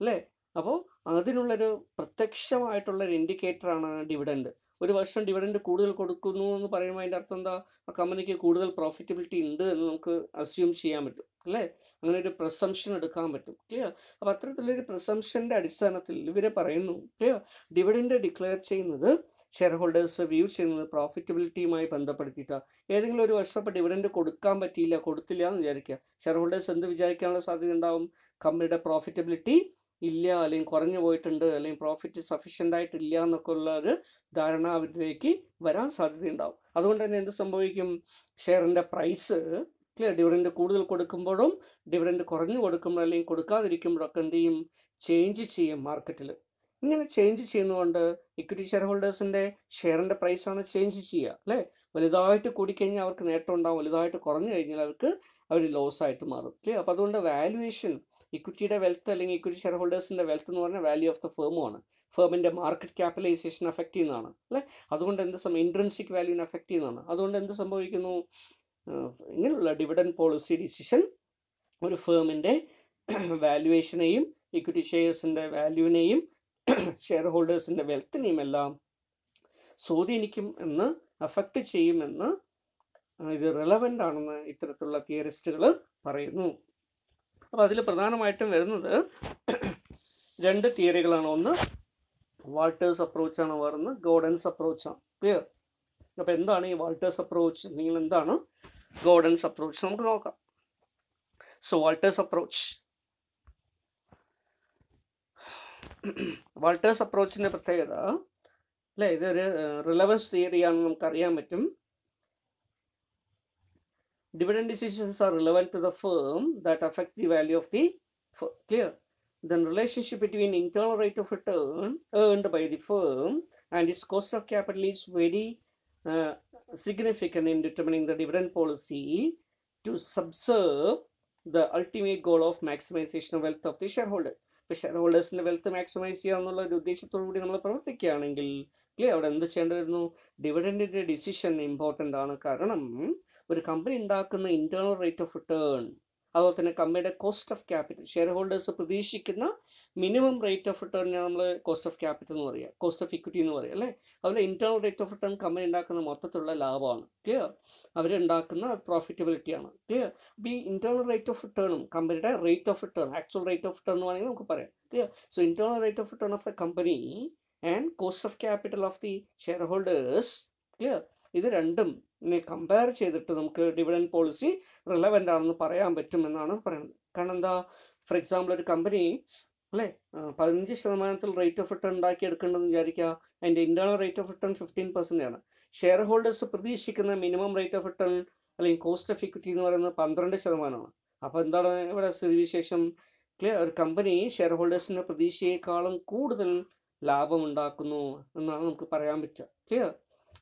അല്ലേ അപ്പോൾ അതിനുള്ളൊരു പ്രത്യക്ഷമായിട്ടുള്ളൊരു ഇൻഡിക്കേറ്ററാണ് ഡിവിഡൻഡ് ഒരു വർഷം ഡിവിഡൻഡ് കൂടുതൽ കൊടുക്കുന്നു എന്ന് പറയുമ്പോൾ അതിൻ്റെ അർത്ഥം എന്താ ആ കമ്പനിക്ക് കൂടുതൽ പ്രോഫിറ്റബിലിറ്റി ഉണ്ട് എന്ന് നമുക്ക് അസ്യൂം ചെയ്യാൻ പറ്റും അല്ലേ അങ്ങനെ ഒരു പ്രസംഷൻ എടുക്കാൻ പറ്റും ക്ലിയർ അപ്പോൾ അത്തരത്തിലൊരു പ്രസംഷൻ്റെ അടിസ്ഥാനത്തിൽ ഇവരെ പറയുന്നു ക്ലിയർ ഡിവിഡൻഡ് ഡിക്ലെയർ ചെയ്യുന്നത് ഷെയർ ഹോൾഡേഴ്സ് വ്യൂ ചെയ്യുന്നത് പ്രോഫിറ്റബിലിറ്റിയുമായി ബന്ധപ്പെടുത്തിയിട്ടാണ് ഏതെങ്കിലും ഒരു വർഷം ഇപ്പോൾ ഡിവിഡൻഡ് കൊടുക്കാൻ പറ്റിയില്ല കൊടുത്തില്ല എന്ന് വിചാരിക്കുക ഷെയർ ഹോൾഡേഴ്സ് എന്ത് വിചാരിക്കാനുള്ള സാധ്യത ഉണ്ടാവും കമ്പനിയുടെ പ്രോഫിറ്റബിലിറ്റി ഇല്ല അല്ലെങ്കിൽ കുറഞ്ഞു പോയിട്ടുണ്ട് അല്ലെങ്കിൽ പ്രോഫിറ്റ് സഫീഷ്യൻ്റ് ആയിട്ടില്ല എന്നൊക്കെ ഉള്ള ഒരു ധാരണ അവരിലേക്ക് വരാൻ സാധ്യതയുണ്ടാവും അതുകൊണ്ട് തന്നെ എന്ത് സംഭവിക്കും ഷെയറിൻ്റെ പ്രൈസ് ക്ലിയർ ഡിവിഡൻഡ് കൂടുതൽ കൊടുക്കുമ്പോഴും ഡിവിഡൻഡ് കുറഞ്ഞു കൊടുക്കുമ്പോഴും അല്ലെങ്കിൽ കൊടുക്കാതിരിക്കുമ്പോഴൊക്കെ എന്ത് ചെയ്യും ചേഞ്ച് ചെയ്യും മാർക്കറ്റിൽ ഇങ്ങനെ ചേഞ്ച് ചെയ്യുന്നതുകൊണ്ട് ഇക്വിറ്റി ഷെയർ ഹോൾഡേഴ്സിൻ്റെ ഷെയറിൻ്റെ പ്രൈസാണ് ചേഞ്ച് ചെയ്യുക അല്ലേ വലുതായിട്ട് കൂടിക്കഴിഞ്ഞാൽ അവർക്ക് നേട്ടം ഉണ്ടാവും വലുതായിട്ട് കുറഞ്ഞു കഴിഞ്ഞാൽ അവർക്ക് അവർ ലോസ് ആയിട്ട് മാറും ക്ലിയർ അപ്പോൾ അതുകൊണ്ട് വാല്യുവേഷൻ ഇക്വിറ്റിയുടെ വെൽത്ത് അല്ലെങ്കിൽ ഇക്വിറ്റി ഷെയർ ഹോൾഡേഴ്സിൻ്റെ വെൽത്ത് എന്ന് പറഞ്ഞാൽ വാല്യൂ ഓഫ് ദ ഫേമുമാണ് ഫേമിൻ്റെ മാർക്കറ്റ് ക്യാപിറ്റലൈസേഷൻ അഫക്റ്റ് ചെയ്യുന്നതാണ് അല്ലേ അതുകൊണ്ട് എന്ത് സംഭവം ഇൻട്രൻസിക് വാല്യൂവിനെ അഫക്റ്റ് ചെയ്യുന്നതാണ് അതുകൊണ്ട് എന്ത് സംഭവിക്കുന്നു ഇങ്ങനെയുള്ള ഡിവിഡൻ പോളിസി ഡിസിഷൻ ഒരു ഫേമിൻ്റെ വാല്യുവേഷനെയും ഇക്വിറ്റി ഷെയർസിൻ്റെ വാല്യൂവിനെയും ഷെയർ ഹോൾഡേഴ്സിൻ്റെ വെൽത്തിനെയും എല്ലാം സ്വാധീനിക്കും എന്ന് അഫക്റ്റ് ചെയ്യുമെന്ന് ഇത് റെലവൻ്റ് ആണെന്ന് ഇത്തരത്തിലുള്ള തിയറിസ്റ്റുകൾ പറയുന്നു അപ്പോൾ അതിൽ പ്രധാനമായിട്ടും വരുന്നത് രണ്ട് തിയറികളാണ് ഒന്ന് വാൾട്ടേഴ്സ് അപ്രോച്ചാണ് വരുന്നത് ഗോഡൻസ് അപ്രോച്ചാണ് ക്ലിയർ അപ്പോൾ എന്താണ് ഈ വാൾട്ടേഴ്സ് അപ്രോച്ച് നിങ്ങൾ എന്താണ് ഗോഡൻസ് അപ്രോച്ച് നമുക്ക് നോക്കാം സോ വാൾട്ടേഴ്സ് അപ്രോച്ച് വാൾട്ടേഴ്സ് അപ്രോച്ചിൻ്റെ പ്രത്യേകത അല്ലേ ഇതൊരു റിലവൻസ് തിയറിയാണെന്ന് നമുക്കറിയാൻ പറ്റും Dividend decisions are relevant to the firm that affect the value of the firm. Clear? Then relationship between internal rate of return earned by the firm and its cost of capital is very uh, significant in determining the dividend policy to subserve the ultimate goal of maximization of wealth of the shareholder. ഇപ്പോൾ ഷെയർഹോൾഡേഴ്സിന്റെ wealth maximise ചെയ്യുക എന്നുള്ള ഒരു ഉദ്ദേശത്തോടു കൂടി നമ്മൾ പ്രവർത്തിക്കുകയാണെങ്കിൽ അവിടെ എന്ത് ചെയ്യേണ്ടി വരുന്നു ഡിവിഡൻഡിന്റെ ഡിസിഷൻ ഇമ്പോർട്ടൻ്റ് ആണ് കാരണം ഒരു കമ്പനി ഉണ്ടാക്കുന്ന ഇൻറ്റേർണൽ റേറ്റ് ഓഫ് റിട്ടേൺ അതുപോലെ തന്നെ കമ്പനിയുടെ cost of capital share holders പ്രതീക്ഷിക്കുന്ന മിനിമം റേറ്റ് ഓഫ് റിട്ടേണിനെ നമ്മൾ കോസ്റ്റ് ഓഫ് ക്യാപിറ്റൽ എന്ന് പറയുക കോസ്റ്റ് ഓഫ് ഇക്വിറ്റി എന്ന് പറയുക അല്ലേ അതുപോലെ internal rate of return company ഉണ്ടാക്കുന്ന മൊത്തത്തിലുള്ള ലാഭമാണ് ക്ലിയർ അവരുണ്ടാക്കുന്ന പ്രോഫിറ്റബിലിറ്റിയാണ് ക്ലിയർ അപ്പോൾ ഈ ഇൻറ്റേർണൽ റേറ്റ് ഓഫ് റിട്ടേണും കമ്പനിയുടെ rate of return actual rate of return എന്ന് വേണമെങ്കിൽ നമുക്ക് പറയാം clear so internal rate of return of the company and cost of capital of the share holders clear ഇത് രണ്ടും കമ്പയർ ചെയ്തിട്ട് നമുക്ക് ഡിവിഡൻ പോളിസി റിലവൻ്റ് ആണെന്ന് പറയാൻ പറ്റുമെന്നാണ് പറയുന്നത് കാരണം എന്താ ഫോർ എക്സാമ്പിൾ ഒരു കമ്പനി അല്ലേ പതിനഞ്ച് ശതമാനത്തിൽ റേറ്റ് ഓഫ് റിട്ടേൺ ഉണ്ടാക്കി എടുക്കേണ്ടതെന്ന് വിചാരിക്കുക അതിൻ്റെ internal rate of return fifteen percent ആണ് ഷെയർ ഹോൾഡേഴ്സ് പ്രതീക്ഷിക്കുന്ന മിനിമം റേറ്റ് ഓഫ് റിട്ടേൺ അല്ലെങ്കിൽ കോസ്റ്റ് ഓഫ് ഇക്വിറ്റി എന്ന് പറയുന്നത് പന്ത്രണ്ട് ശതമാനമാണ് അപ്പോൾ എന്താണ് ഇവിടെ സ്ഥിതിവിശേഷം ക്ലിയർ ഒരു കമ്പനി ഷെയർ ഹോൾഡേഴ്സിൻ്റെ പ്രതീക്ഷയേക്കാളും കൂടുതൽ ലാഭം ഉണ്ടാക്കുന്നു എന്നാണ് നമുക്ക് പറയാൻ പറ്റുക ക്ലിയർ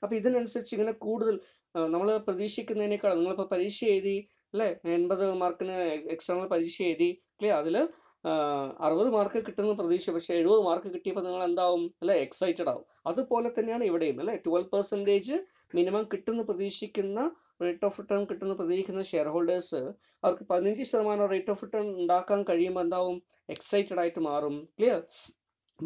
അപ്പോൾ ഇതിനനുസരിച്ച് ഇങ്ങനെ കൂടുതൽ നമ്മൾ പ്രതീക്ഷിക്കുന്നതിനേക്കാൾ നിങ്ങളിപ്പോൾ പരീക്ഷ എഴുതി അല്ലേ എൺപത് മാർക്കിന് എക്സാമിൽ പരീക്ഷ എഴുതി അല്ലേ അതിൽ അറുപത് മാർക്ക് കിട്ടുന്ന പ്രതീക്ഷ പക്ഷേ എഴുപത് മാർക്ക് കിട്ടിയപ്പോൾ നിങ്ങൾ എന്താവും അല്ലെ എക്സൈറ്റഡ് ആവും അതുപോലെ തന്നെയാണ് ഇവിടെയും അല്ലെ ട്വൽവ് പെർസെൻറ്റേജ് മിനിമം കിട്ടുന്ന പ്രതീക്ഷിക്കുന്ന റേറ്റ് ഓഫ് റിട്ടേൺ കിട്ടുന്ന പ്രതീക്ഷിക്കുന്ന ഷെയർ ഹോൾഡേഴ്സ് അവർക്ക് പതിനഞ്ച് ശതമാനം റേറ്റ് ഓഫ് റിട്ടേൺ ഉണ്ടാക്കാൻ കഴിയുമ്പോൾ എന്താവും എക്സൈറ്റഡ് ആയിട്ട് മാറും ക്ലിയർ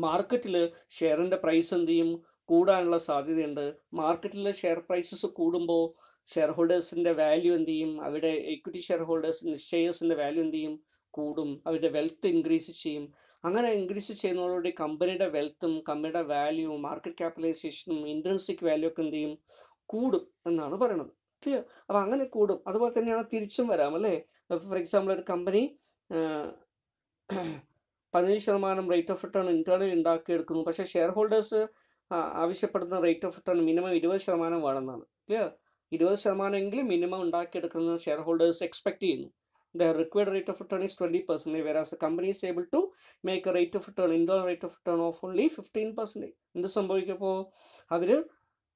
മാർക്കറ്റിൽ ഷെയറിൻ്റെ പ്രൈസ് എന്ത് ചെയ്യും കൂടാനുള്ള സാധ്യതയുണ്ട് മാർക്കറ്റിലെ ഷെയർ പ്രൈസസ് കൂടുമ്പോൾ ഷെയർ ഹോൾഡേഴ്സിൻ്റെ വാല്യൂ എന്ത് ചെയ്യും അവരുടെ എക്വിറ്റി ഷെയർ ഹോൾഡേഴ്സിൻ്റെ ഷെയർസിൻ്റെ വാല്യൂ എന്ത് ചെയ്യും കൂടും അവരുടെ വെൽത്ത് ഇൻക്രീസ് ചെയ്യും അങ്ങനെ ഇൻക്രീസ് ചെയ്യുന്നതോടുകൂടി കമ്പനിയുടെ വെൽത്തും കമ്പനിയുടെ വാല്യൂ മാർക്കറ്റ് ക്യാപിറ്റലൈസേഷനും ഇൻട്രൻസിക് വാല്യൂ ഒക്കെ എന്ത് ചെയ്യും കൂടും എന്നാണ് പറയുന്നത് ക്ലിയർ അപ്പം അങ്ങനെ കൂടും അതുപോലെ തന്നെയാണ് തിരിച്ചും വരാം അല്ലേ ഫോർ എക്സാമ്പിൾ ഒരു കമ്പനി പതിനഞ്ച് ശതമാനം റേറ്റ് ഓഫ് റിട്ടേൺ ഇന്റേണൽ ഉണ്ടാക്കിയെടുക്കുന്നു പക്ഷേ ഷെയർ ഹോൾഡേഴ്സ് ആവശ്യപ്പെടുന്ന റേറ്റ് ഓഫ് റിട്ടേൺ മിനിമം ഇരുപത് ശതമാനം വേണമെന്നാണ് ക്ലിയർ ഇരുപത് എങ്കിലും മിനിമം ഉണ്ടാക്കിയെടുക്കുന്ന ഷെയർ ഹോൾഡേഴ്സ് എക്സ്പെക്ട് ചെയ്യുന്നു the required rate of return is twenty percentage a company is able to make a rate of return internal rate of return of only fifteen percentage എന്ത് സംഭവിക്കുമ്പോൾ അവർ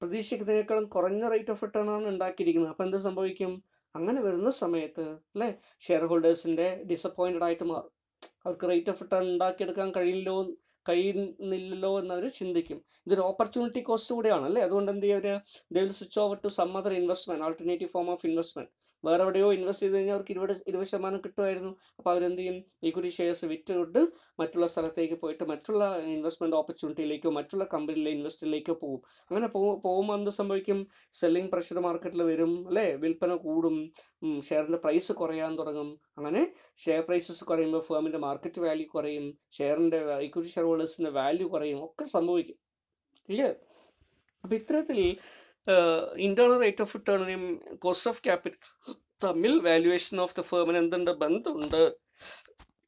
പ്രതീക്ഷിക്കുന്നതിനേക്കാളും കുറഞ്ഞ rate of return ആണ് ഉണ്ടാക്കിയിരിക്കുന്നത് അപ്പോൾ എന്ത് സംഭവിക്കും അങ്ങനെ വരുന്ന സമയത്ത് അല്ലേ ഷെയർ ഹോൾഡേഴ്സിൻ്റെ ഡിസപ്പോയിൻറ്റഡ് ആയിട്ട് മാറും അവർക്ക് റേറ്റ് ഓഫ് റിട്ടേൺ ഉണ്ടാക്കിയെടുക്കാൻ കഴിയില്ലോ കഴിയുന്നില്ലല്ലോ എന്നവർ ചിന്തിക്കും ഇതൊരു ഓപ്പർച്യൂണിറ്റി കോസ്റ്റ് കൂടെയാണ് അല്ലേ അതുകൊണ്ട് എന്ത് ചെയ്യുക they will switch over to some other investment alternative form of investment വേറെ എവിടെയോ ഇൻവെസ്റ്റ് ചെയ്ത് കഴിഞ്ഞാൽ അവർക്ക് ഇരുപത് ഇരുപത് ശതമാനം കിട്ടുമായിരുന്നു അപ്പോൾ അവരെന്ത് ചെയ്യും ഈക്വിറ്റി ഷെയർസ് വിറ്റുകൊണ്ട് മറ്റുള്ള സ്ഥലത്തേക്ക് പോയിട്ട് മറ്റുള്ള ഇൻവെസ്റ്റ്മെൻറ്റ് ഓപ്പർച്യൂണിറ്റിയിലേക്കോ മറ്റുള്ള കമ്പനിയിലെ ഇൻവെസ്റ്റിലേക്കോ പോകും അങ്ങനെ പോകുമ്പോൾ എന്ത് സംഭവിക്കും സെല്ലിംഗ് പ്രഷർ മാർക്കറ്റിൽ വരും അല്ലേ വിൽപ്പന കൂടും ഷെയറിൻ്റെ പ്രൈസ് കുറയാൻ തുടങ്ങും അങ്ങനെ ഷെയർ പ്രൈസസ് കുറയുമ്പോൾ ഫേമിൻ്റെ മാർക്കറ്റ് വാല്യൂ കുറയും ഷെയറിൻ്റെ ഈക്വിറ്റി ഷെയർ ഹോൾഡേഴ്സിൻ്റെ വാല്യൂ കുറയും ഒക്കെ സംഭവിക്കും ഇല്ലേ അപ്പം ഇത്തരത്തിൽ ഇന്റേണൽ റേറ്റ് ഓഫ് റിട്ടേണിനെയും കോസ്റ്റ് ഓഫ് ക്യാപിറ്റൽ തമ്മിൽ വാല്യുവേഷൻ ഓഫ് ദ ഫേമിന് എന്തുണ്ട് ബന്ധമുണ്ട്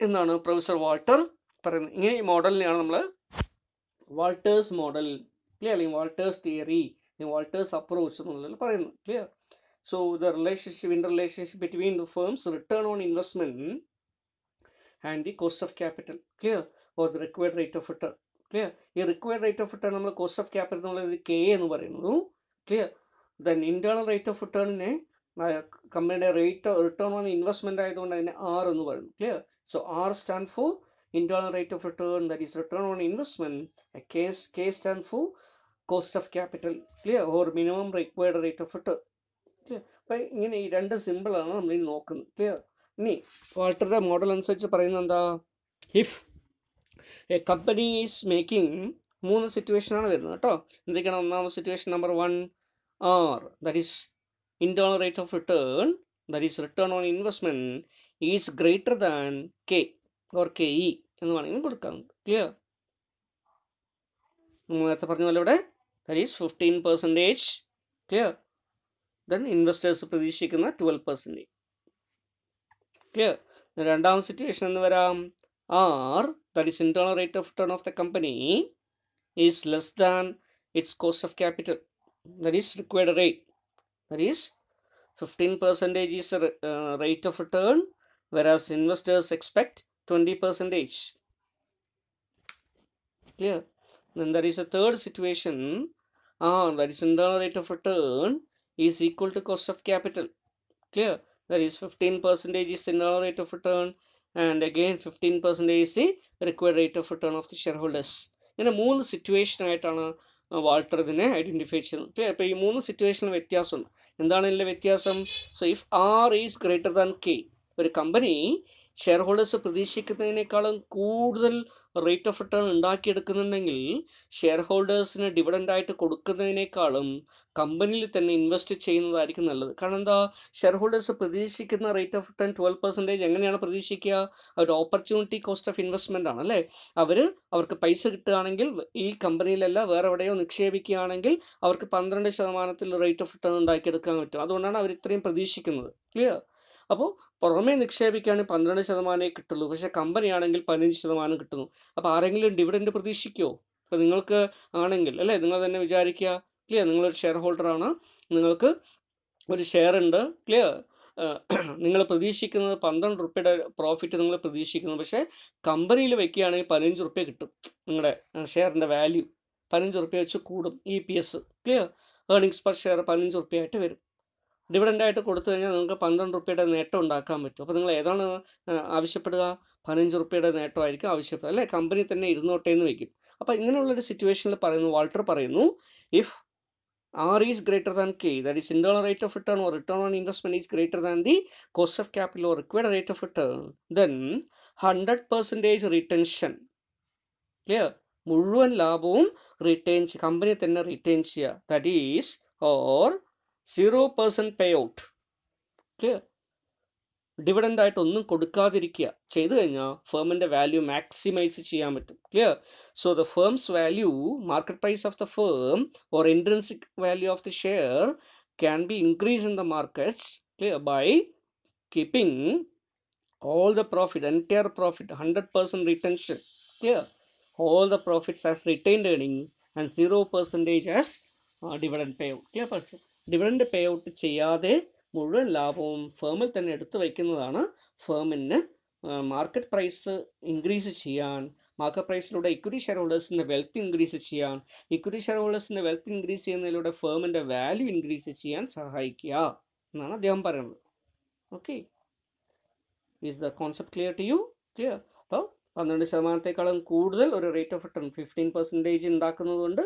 എന്നാണ് പ്രൊഫസർ വാൾട്ടർ പറയുന്നത് ഇങ്ങനെ ഈ മോഡലിനെയാണ് നമ്മൾ വാൾട്ടേഴ്സ് മോഡൽ ക്ലിയർ അല്ലെങ്കിൽ വാൾട്ടേഴ്സ് തിയറി വാൾട്ടേഴ്സ് അപ്രോച്ച് എന്നുള്ളത് പറയുന്നു clear so the relationship in relationship between the firm's return on investment and the cost of capital clear or the required rate of return clear ഈ required rate of return നമ്മൾ cost of capital എന്നുള്ളത് K എന്ന് പറയുന്നു clear then internal rate of റിട്ടേണിനെ കമ്പനിയുടെ rate return on investment ആയതുകൊണ്ട് അതിനെ R എന്ന് പറയുന്നു clear so R stand for internal rate of return that is return on investment case K stand for cost of capital clear or minimum required rate of return clear അപ്പം ഇങ്ങനെ ഈ രണ്ട് സിമ്പിളാണ് നമ്മൾ ഇനി നോക്കുന്നത് ക്ലിയർ ഇനി വാട്ടറുടെ മോഡൽ അനുസരിച്ച് പറയുന്നത് എന്താ if a company is making മൂന്ന് സിറ്റുവേഷനാണ് വരുന്നത് കേട്ടോ എന്തൊക്കെയാണ് ഒന്നാമത് situation number one R that is internal rate of return that is return on investment is greater than K or K E എന്ന് വേണമെങ്കിൽ കൊടുക്കാം ക്ലിയർ നേരത്തെ പറഞ്ഞ പോലെ ഇവിടെ that is fifteen percentage clear then investors പ്രതീക്ഷിക്കുന്ന ട്വൽവ് പെർസെൻറ്റേജ് ക്ലിയർ രണ്ടാമത്തെ situation എന്ന് വരാം R that is internal rate of return of the company is less than its cost of capital that is required rate that is 15 percentage is a uh, rate of return whereas investors expect 20 percentage clear then there is a third situation ah that is internal rate of return is equal to cost of capital clear that is 15 percentage is internal rate of return and again 15 percentage is the required rate of return of the shareholders ഇങ്ങനെ മൂന്ന് സിറ്റുവേഷനായിട്ടാണ് Walter ഇതിനെ identify ചെയ്യുന്നത് അപ്പോൾ ഈ മൂന്ന് സിറ്റുവേഷനിൽ വ്യത്യാസമുണ്ട് എന്താണ് ഇതിൻ്റെ വ്യത്യാസം so if R is greater than K ഒരു കമ്പനി ഷെയർ ഹോൾഡേഴ്സ് പ്രതീക്ഷിക്കുന്നതിനേക്കാളും കൂടുതൽ റേറ്റ് ഓഫ് റിട്ടേൺ ഉണ്ടാക്കിയെടുക്കുന്നുണ്ടെങ്കിൽ ഷെയർ ഹോൾഡേഴ്സിന് ഡിവിഡൻഡായിട്ട് കൊടുക്കുന്നതിനേക്കാളും കമ്പനിയിൽ തന്നെ ഇൻവെസ്റ്റ് ചെയ്യുന്നതായിരിക്കും നല്ലത് കാരണം എന്താ ഷെയർ ഹോൾഡേഴ്സ് പ്രതീക്ഷിക്കുന്ന rate of return twelve percentage എങ്ങനെയാണ് പ്രതീക്ഷിക്കുക ഒരു ഓപ്പർച്യൂണിറ്റി കോസ്റ്റ് ഓഫ് ഇൻവെസ്റ്റ്മെൻ്റ് ആണ് അല്ലേ അവർ അവർക്ക് പൈസ കിട്ടുകയാണെങ്കിൽ ഈ കമ്പനിയിലല്ല വേറെ എവിടെയോ നിക്ഷേപിക്കുകയാണെങ്കിൽ അവർക്ക് പന്ത്രണ്ട് ശതമാനത്തിൽ റേറ്റ് ഓഫ് റിട്ടേൺ ഉണ്ടാക്കിയെടുക്കാൻ പറ്റും അതുകൊണ്ടാണ് അവർ ഇത്രയും പ്രതീക്ഷിക്കുന്നത് ക്ലിയർ അപ്പോൾ പുറമേ നിക്ഷേപിക്കാണ് പന്ത്രണ്ട് ശതമാനമേ കിട്ടുള്ളൂ കമ്പനി കമ്പനിയാണെങ്കിൽ പതിനഞ്ച് ശതമാനം കിട്ടുന്നു അപ്പോൾ ആരെങ്കിലും ഡിവിഡൻഡ് പ്രതീക്ഷിക്കുമോ ഇപ്പോൾ നിങ്ങൾക്ക് ആണെങ്കിൽ അല്ലേ നിങ്ങൾ തന്നെ വിചാരിക്കുക ക്ലിയർ നിങ്ങളൊരു ഷെയർ ഹോൾഡറാണ് നിങ്ങൾക്ക് ഒരു ഷെയർ ഉണ്ട് ക്ലിയർ നിങ്ങൾ പ്രതീക്ഷിക്കുന്നത് പന്ത്രണ്ട് റുപ്യയുടെ പ്രോഫിറ്റ് നിങ്ങൾ പ്രതീക്ഷിക്കുന്നു പക്ഷേ കമ്പനിയിൽ വെക്കുകയാണെങ്കിൽ പതിനഞ്ച് റുപ്യ കിട്ടും നിങ്ങളുടെ ഷെയറിൻ്റെ വാല്യൂ പതിനഞ്ച് റുപ്യ വെച്ച് കൂടും E P S clear earnings per share പതിനഞ്ച് റുപ്യ ആയിട്ട് വരും ഡിവിഡൻ്റായിട്ട് കൊടുത്തു കഴിഞ്ഞാൽ നിങ്ങൾക്ക് പന്ത്രണ്ട് റുപ്യയുടെ നേട്ടം ഉണ്ടാക്കാൻ പറ്റും അപ്പോൾ നിങ്ങൾ ഏതാണ് ആവശ്യപ്പെടുക പതിനഞ്ച് റുപ്യയുടെ നേട്ടമായിരിക്കും ആവശ്യപ്പെടുക അല്ലേ കമ്പനി തന്നെ ഇരുന്നോട്ടെ എന്ന് വയ്ക്കും അപ്പോൾ ഇങ്ങനെയുള്ളൊരു സിറ്റുവേഷനിൽ പറയുന്നു വാൾട്ടർ പറയുന്നു if R is greater than K that is internal rate of return or return on investment is greater than the cost of capital or required rate of return then hundred percentage retention clear മുഴുവൻ ലാഭവും return company തന്നെ return ചെയ്യുക that is or 0% payout clear dividend ആയിട്ട് ഒന്നും കൊടുക്കാതിരിക്കുക ചെയ്തു കഴിഞ്ഞാൽ ഫേമിൻ്റെ value maximise ചെയ്യാൻ പറ്റും clear so the firm's value market price of the firm or intrinsic value of the share can be increase in the markets clear by keeping all the profit, entire profit, 100% retention. Clear? All the profits as retained earning and 0 percentage as uh, dividend payout. Clear person? Dividend pay out ചെയ്യാതെ മുഴുവൻ ലാഭവും ഫേമിൽ തന്നെ എടുത്തു വയ്ക്കുന്നതാണ് ഫേമിന് market price increase ചെയ്യാൻ market പ്രൈസിലൂടെ ഇക്വിറ്റി ഷെയർ ഹോൾഡേഴ്സിൻ്റെ വെൽത്ത് ഇൻക്രീസ് ചെയ്യാൻ ഇക്വിറ്റി ഷെയർ ഹോൾഡേഴ്സിൻ്റെ വെൽത്ത് ഇൻക്രീസ് ചെയ്യുന്നതിലൂടെ ഫേമിൻ്റെ വാല്യൂ ഇൻക്രീസ് ചെയ്യാൻ സഹായിക്കുക എന്നാണ് അദ്ദേഹം പറയുന്നത് okay is the concept clear to you clear അപ്പോൾ പന്ത്രണ്ട് ശതമാനത്തെക്കാളും കൂടുതൽ ഒരു rate of return fifteen percentage ഉണ്ടാക്കുന്നതുകൊണ്ട്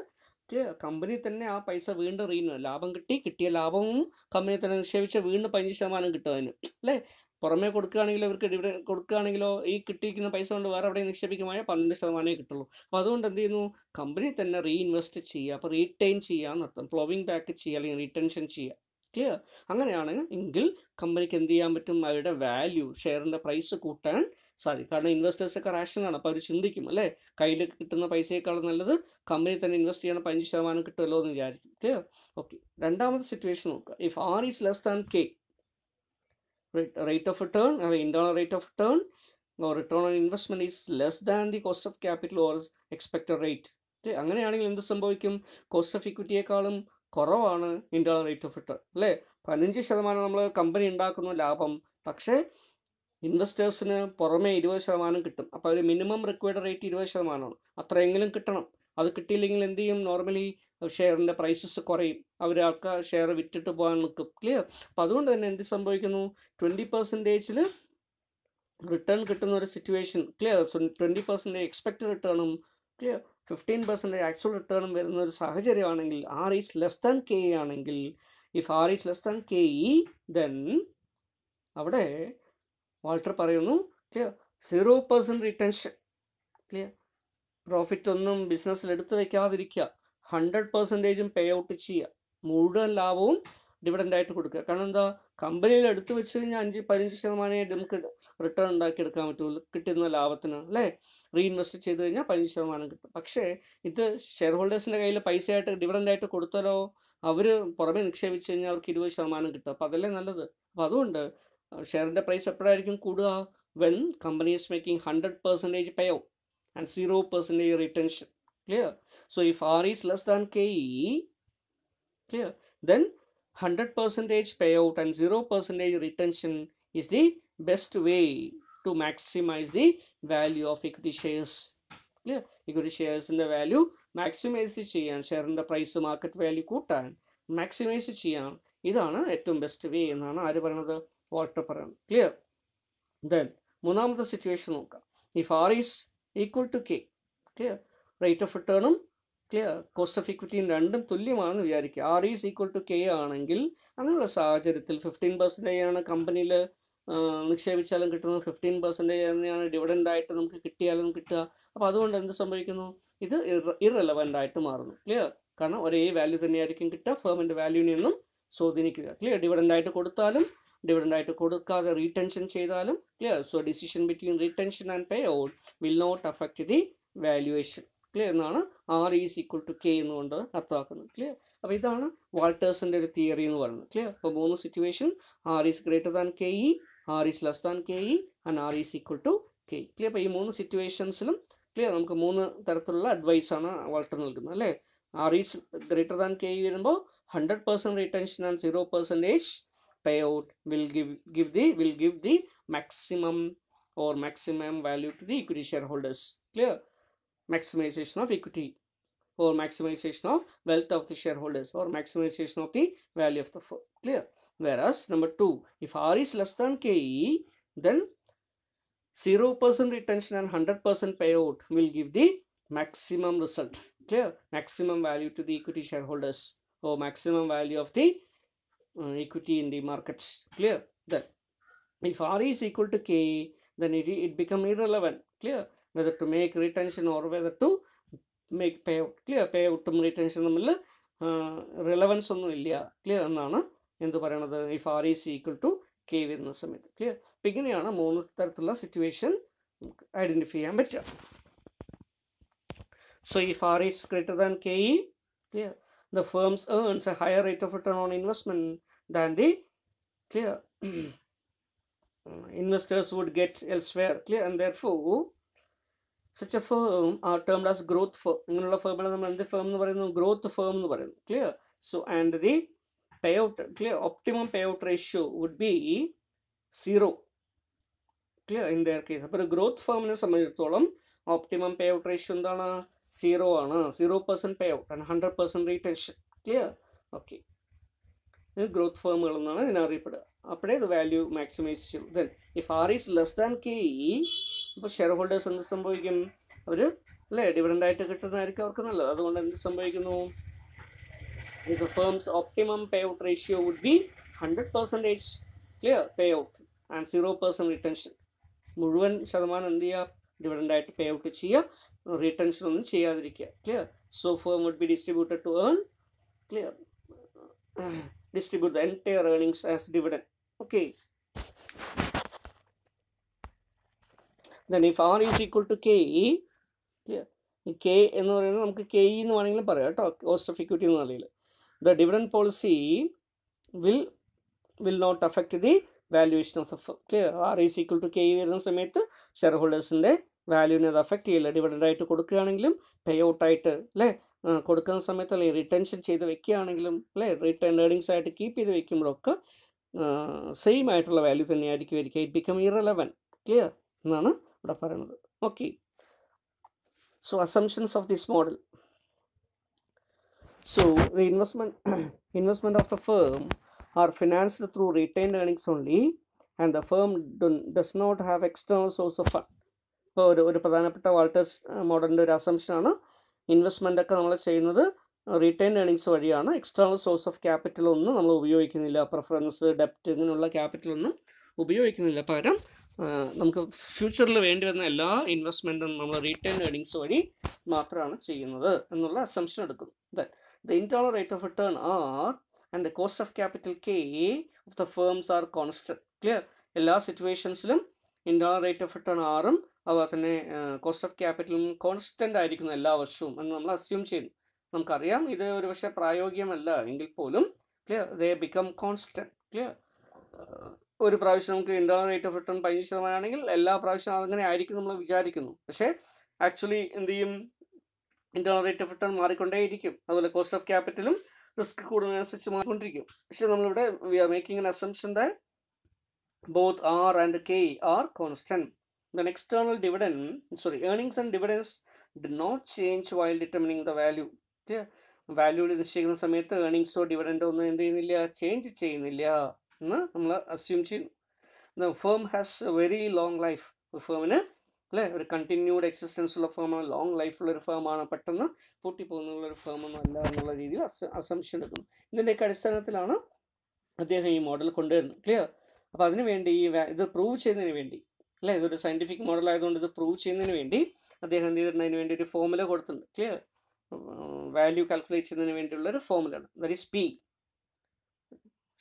കമ്പനി തന്നെ ആ പൈസ വീണ്ടും റീന്യൂ ലാഭം കിട്ടി കിട്ടിയ ലാഭവും കമ്പനി തന്നെ നിക്ഷേപിച്ച വീണ്ടും പതിനഞ്ച് ശതമാനം കിട്ടും അതിന് അല്ലേ പുറമേ കൊടുക്കുകയാണെങ്കിലോ ഇവർക്ക് ഇവിടെ കൊടുക്കുകയാണെങ്കിലോ ഈ കിട്ടിയിരിക്കുന്ന പൈസ കൊണ്ട് വേറെ എവിടെയും നിക്ഷേപിക്കുമ്പോൾ പന്ത്രണ്ട് ശതമാനമേ കിട്ടുള്ളൂ അപ്പോൾ അതുകൊണ്ട് എന്ത് ചെയ്യുന്നു കമ്പനി തന്നെ റീഇൻവെസ്റ്റ് ചെയ്യുക അപ്പോൾ റീറ്റെയിൻ ചെയ്യുക എന്നർത്ഥം ഫ്ലോവിങ് ബാക്ക് ചെയ്യുക അല്ലെങ്കിൽ റീറ്റെൻഷൻ ചെയ്യുക ക്ലിയർ അങ്ങനെയാണ് എങ്കിൽ കമ്പനിക്ക് എന്ത് ചെയ്യാൻ പറ്റും അവരുടെ വാല്യൂ ഷെയറിൻ്റെ പ്രൈസ് കൂട്ടാൻ സാധിക്കും കാരണം ഇൻവെസ്റ്റേഴ്സ് ഒക്കെ റാഷനാണ് അപ്പോൾ അവർ ചിന്തിക്കും അല്ലേ കയ്യിൽ കിട്ടുന്ന പൈസയേക്കാളും നല്ലത് കമ്പനി തന്നെ ഇൻവെസ്റ്റ് ചെയ്യണ പതിനഞ്ച് ശതമാനം കിട്ടുമല്ലോ എന്ന് വിചാരിക്കും ക്ലിയർ ഓക്കെ രണ്ടാമത്തെ സിറ്റുവേഷൻ നോക്കുക if R is less than K rate of return അല്ലെങ്കിൽ internal rate of return return on investment is less than the cost of capital or expected rate അങ്ങനെയാണെങ്കിൽ എന്ത് സംഭവിക്കും കോസ്റ്റ് ഓഫ് ഇക്വിറ്റിയേക്കാളും കുറവാണ് internal rate of return അല്ലേ പതിനഞ്ച് ശതമാനം നമ്മൾ company ഉണ്ടാക്കുന്നു ലാഭം പക്ഷേ ഇൻവെസ്റ്റേഴ്സിന് പുറമെ ഇരുപത് ശതമാനം കിട്ടും അപ്പോൾ അവർ മിനിമം റിക്വയർഡ് റേറ്റ് ഇരുപത് ശതമാനമാണ് അത്രയെങ്കിലും കിട്ടണം അത് കിട്ടിയില്ലെങ്കിൽ എന്ത് ചെയ്യും നോർമലി ഷെയറിൻ്റെ പ്രൈസസ് കുറയും അവർ ആൾക്കാർ ഷെയർ വിറ്റിട്ട് പോകാൻ നിൽക്കും ക്ലിയർ അപ്പം അതുകൊണ്ട് തന്നെ എന്ത് സംഭവിക്കുന്നു ട്വൻറ്റി പെർസെൻറ്റേജിൽ റിട്ടേൺ കിട്ടുന്ന ഒരു situation clear twenty percentage expected റിട്ടേണും ക്ലിയർ ഫിഫ്റ്റീൻ പെർസെൻറ്റേജ് ആക്ച്വൽ റിട്ടേണും വരുന്ന ഒരു സാഹചര്യമാണെങ്കിൽ R is less than K ആണെങ്കിൽ if R is less than K E then അവിടെ വാൾട്ടർ പറയുന്നു clear zero percent retention clear profit ഒന്നും ബിസിനസ്സിൽ എടുത്തു വയ്ക്കാതിരിക്കുക ഹൺഡ്രഡ് പെർസെൻറ്റേജും പേ ഔട്ട് ചെയ്യുക മുഴുവൻ ലാഭവും ഡിവിഡൻ്റായിട്ട് കൊടുക്കുക കാരണം എന്താ കമ്പനിയിൽ എടുത്തു വെച്ച് കഴിഞ്ഞാൽ അഞ്ച് പതിനഞ്ച് ശതമാനമേ നമുക്ക് റിട്ടേൺ ഉണ്ടാക്കിയെടുക്കാൻ പറ്റുള്ളൂ കിട്ടുന്ന ലാഭത്തിന് അല്ലേ റീഇൻവെസ്റ്റ് ചെയ്ത് കഴിഞ്ഞാൽ പതിനഞ്ച് ശതമാനം കിട്ടും പക്ഷേ ഇത് ഷെയർ ഹോൾഡേഴ്സിൻ്റെ കയ്യിൽ ആയിട്ട് ഡിവിഡൻ്റായിട്ട് കൊടുത്താലോ അവർ പുറമെ നിക്ഷേപിച്ച് കഴിഞ്ഞാൽ അവർക്ക് ഇരുപത് ശതമാനം കിട്ടും അപ്പോൾ അതല്ലേ നല്ലത് അപ്പോൾ അതുകൊണ്ട് ഷെയറിൻ്റെ പ്രൈസ് എപ്പോഴായിരിക്കും കൂടുക when company is making hundred percentage pay out and zero percentage retention clear so if R is less than K E clear then hundred percentage pay out and zero percentage retention is the best way to maximise the value of equity shares clear equity ഷെയർസിൻ്റെ value maximise ചെയ്യാൻ ഷെയറിൻ്റെ price market value കൂട്ടാൻ maximise ചെയ്യാൻ ഇതാണ് ഏറ്റവും best way എന്നാണ് ആര് പറയണത് പറയണം ക്ലിയർ ദെൻ മൂന്നാമത്തെ സിറ്റുവേഷൻ നോക്കാം if R is equal to K clear rate of റിട്ടേണും ക്ലിയർ കോസ്റ്റ് ഓഫ് ഇക്വിറ്റിയും രണ്ടും തുല്യമാണെന്ന് വിചാരിക്കുക R is equal to K ആണെങ്കിൽ അങ്ങനെയുള്ള സാഹചര്യത്തിൽ ഫിഫ്റ്റീൻ പെർസെൻറ്റേജ് ആണ് കമ്പനിയിൽ നിക്ഷേപിച്ചാലും കിട്ടുന്നത് ഫിഫ്റ്റീൻ പെർസെൻറ്റേജ് തന്നെയാണ് ഡിവിഡൻ്റ് ആയിട്ട് നമുക്ക് കിട്ടിയാലും കിട്ടുക അപ്പോൾ അതുകൊണ്ട് എന്ത് സംഭവിക്കുന്നു ഇത് ഇറലവൻ്റ് ആയിട്ട് മാറുന്നു ക്ലിയർ കാരണം ഒരേ വാല്യൂ തന്നെയായിരിക്കും കിട്ടുക ഫേമിൻ്റെ വാല്യൂവിനെ ഒന്നും സ്വാധീനിക്കുക ക്ലിയർ ഡിവിഡൻ്റ് ആയിട്ട് കൊടുത്താലും ഡിവിഡൻ്റ് ആയിട്ട് കൊടുക്കാതെ റീടെൻഷൻ ചെയ്താലും clear so decision between retention and payout will not affect the valuation clear എന്നാണ് R is equal to K എന്നുകൊണ്ട് അർത്ഥമാക്കുന്നത് ക്ലിയർ അപ്പോൾ ഇതാണ് വാൾട്ടേഴ്സിൻ്റെ ഒരു തിയറി എന്ന് പറയുന്നത് ക്ലിയർ അപ്പോൾ മൂന്ന് situation R is greater than K E R is less than K E and R is equal to K clear അപ്പോൾ ഈ മൂന്ന് സിറ്റുവേഷൻസിലും ക്ലിയർ നമുക്ക് മൂന്ന് തരത്തിലുള്ള അഡ്വൈസ് ആണ് വാൾട്ടർ നൽകുന്നത് അല്ലേ R is greater than K E വരുമ്പോൾ hundred percent retention and zero percentage payout will give give the will give the maximum or maximum value to the equity shareholders clear maximization of equity or maximization of wealth of the shareholders or maximization of the value of the firm clear whereas number 2 if r is less than ke then 0% retention and 100% payout will give the maximum result clear maximum value to the equity shareholders or maximum value of the uh, equity in the markets. Clear? then if R is equal to K, then it, it become irrelevant. Clear? Whether to make retention or whether to make payout. Clear? Payout to retention തമ്മിൽ relevance ഒന്നും ഇല്ല clear എന്നാണ് എന്ത് പറയണത് if R is equal to K വരുന്ന സമയത്ത് clear അപ്പം ഇങ്ങനെയാണ് മൂന്ന് തരത്തിലുള്ള സിറ്റുവേഷൻ നമുക്ക് ഐഡൻറ്റിഫൈ ചെയ്യാൻ പറ്റുക so if R is greater than K E clear the firms earns a higher rate of return on investment than the clear [clears throat] uh, investors would get elsewhere clear and therefore such a firm are termed as growth firm ഇങ്ങനെയുള്ള ഫേമിനെ നമ്മൾ എന്ത് firm എന്ന് പറയുന്നു growth firm എന്ന് പറയുന്നു clear so and the pay out clear optimum pay out ratio would be zero clear in their case അപ്പോൾ ഒരു ഗ്രോത്ത് ഫേമിനെ സംബന്ധിച്ചിടത്തോളം ഒപ്റ്റിമം പേ ഔട്ട് റേഷ്യോ എന്താണ് സീറോ ആണ് zero percent pay out and hundred percent retention clear okay growth ഫേമുകൾ എന്നാണ് ഇതിനറിയപ്പെടുക അപ്പോഴേ ഇത് വാല്യൂ മാക്സിമൈസ് ചെയ്യും then if R is less than K E ഇപ്പോൾ ഷെയർ ഹോൾഡേഴ്സ് എന്ത് സംഭവിക്കും അവർ അല്ലേ ആയിട്ട് കിട്ടുന്നതായിരിക്കും അവർക്ക് നല്ലത് അതുകൊണ്ട് എന്ത് സംഭവിക്കുന്നു pay out ratio would be hundred percentage clear 100% out and zero 0% retention മുഴുവൻ ശതമാനം എന്ത് ചെയ്യുക ആയിട്ട് പേ ഔട്ട് ചെയ്യുക റീടെൻഷൻ ഒന്നും ചെയ്യാതിരിക്കുക clear so firm would be distributed to earn clear distribute the entire earnings as dividend okay then if R is equal to K E clear K എന്ന് പറയുന്നത് നമുക്ക് കെ ഇ e എന്ന് വേണമെങ്കിലും പറയാം കേട്ടോ കോസ്റ്റ് ഓഫ് ഇക്വിറ്റി എന്ന് നിലയിൽ the dividend policy will will not affect the valuation of the clear R is equal to K E വരുന്ന സമയത്ത് ഷെയർ ഹോൾഡേഴ്സിൻ്റെ വാല്യൂവിനെ അത് അഫക്റ്റ് ചെയ്യില്ല ഡിവിഡൻ്റ് ആയിട്ട് കൊടുക്കുകയാണെങ്കിലും പേ ഔട്ടായിട്ട് അല്ലേ കൊടുക്കുന്ന സമയത്ത് അല്ലെങ്കിൽ റിട്ടൻഷൻ ചെയ്ത് വെക്കുകയാണെങ്കിലും അല്ലേ റിട്ടേൺ ഏർണിങ്സ് ആയിട്ട് കീപ്പ് ചെയ്ത് വെക്കുമ്പോഴൊക്കെ സെയിം ആയിട്ടുള്ള വാല്യൂ തന്നെയായിരിക്കും ഇരിക്കുക ഇറ്റ് ബിക്കം ഇറലവൻ ക്ലിയർ എന്നാണ് ഇവിടെ പറയുന്നത് okay so assumptions of this model so the investment investment of the firm are financed through return earnings only and the firm does not have external source of fund ഇപ്പോൾ ഒരു ഒരു പ്രധാനപ്പെട്ട Walters മോഡലിൻ്റെ ഒരു അസംഷനാണ് investment ഒക്കെ നമ്മൾ ചെയ്യുന്നത് retain earnings വഴിയാണ് external source of capital ഒന്നും നമ്മൾ ഉപയോഗിക്കുന്നില്ല പ്രിഫറൻസ് ഡെപ്റ്റ് ഇങ്ങനെയുള്ള ക്യാപിറ്റലൊന്നും ഉപയോഗിക്കുന്നില്ല പകരം നമുക്ക് ഫ്യൂച്ചറിൽ വേണ്ടി വരുന്ന എല്ലാ ഇൻവെസ്റ്റ്മെൻറ്റും നമ്മൾ റീറ്റെയിൻ ഏണിങ്സ് വഴി മാത്രമാണ് ചെയ്യുന്നത് എന്നുള്ള അസംഷൻ എടുക്കുന്നു then the internal rate of return R and the cost of capital K of the firms are constant clear എല്ലാ സിറ്റുവേഷൻസിലും ഇൻറ്റേണൽ റേറ്റ് ഓഫ് റിട്ടേൺ ആറും അതുപോലെ തന്നെ കോസ്റ്റ് ഓഫ് ക്യാപിറ്റലും കോൺസ്റ്റൻ്റ് ആയിരിക്കുന്നു എല്ലാ വർഷവും എന്ന് നമ്മൾ അസ്യൂം ചെയ്യുന്നു നമുക്കറിയാം ഇത് ഒരു പക്ഷേ പ്രായോഗികമല്ല എങ്കിൽ പോലും clear they become constant clear ഒരു പ്രാവശ്യം നമുക്ക് ഇൻ്റർണൽ റേറ്റ് ഓഫ് റിട്ടേൺ പതിനഞ്ച് ശതമാനമാണെങ്കിൽ എല്ലാ പ്രാവശ്യം അതങ്ങനെ ആയിരിക്കും നമ്മൾ വിചാരിക്കുന്നു പക്ഷേ ആക്ച്വലി എന്ത് ചെയ്യും ഇൻ്റർണൽ റേറ്റ് ഓഫ് റിട്ടേൺ മാറിക്കൊണ്ടേയിരിക്കും അതുപോലെ കോസ്റ്റ് ഓഫ് ക്യാപിറ്റലും റിസ്ക് കൂടുന്നതിനനുസരിച്ച് മാറിക്കൊണ്ടിരിക്കും പക്ഷേ നമ്മളിവിടെ we are making an assumption that both R and K are constant then external dividend sorry earnings and dividends do not change while determining the value value നിശ്ചയിക്കുന്ന സമയത്ത് ഏർണിങ്സോ ഡിവിഡൻഡോ ഒന്നും എന്ത് ചെയ്യുന്നില്ല ചേഞ്ച് ചെയ്യുന്നില്ല എന്ന് നമ്മൾ അസ്യൂം ചെയ്യുന്നു firm has very long life ഒരു ഫേമിന് അല്ലേ ഒരു കണ്ടിന്യൂഡ് എക്സിസ്റ്റൻസ് ഉള്ള ഫേമാണ് ലോങ് ലൈഫുള്ള ഒരു ഫേമാണ് പെട്ടെന്ന് പൂട്ടിപ്പോകുന്നുള്ള ഒരു ഫേമൊന്നും അല്ല എന്നുള്ള രീതിയിൽ അസംശയം എടുക്കുന്നു ഇതിൻ്റെയൊക്കെ അടിസ്ഥാനത്തിലാണ് അദ്ദേഹം ഈ മോഡൽ കൊണ്ടുവരുന്നത് ക്ലിയർ അപ്പോൾ അതിനുവേണ്ടി ഈ ഇത് പ്രൂവ് ചെയ്യുന്നതിന് വേണ്ടി അല്ലേ ഇതൊരു സയൻറ്റിഫിക് മോഡൽ ആയതുകൊണ്ട് ഇത് പ്രൂവ് ചെയ്യുന്നതിന് വേണ്ടി അദ്ദേഹം എന്ത് ചെയ്തിട്ടുണ്ട് അതിന് വേണ്ടി ഒരു ഫോമുല കൊടുത്തിട്ടുണ്ട് ക്ലിയർ വാല്യൂ കാൽക്കുലേറ്റ് ചെയ്യുന്നതിന് വേണ്ടിയുള്ള ഒരു ഫോമുലയാണ് that is P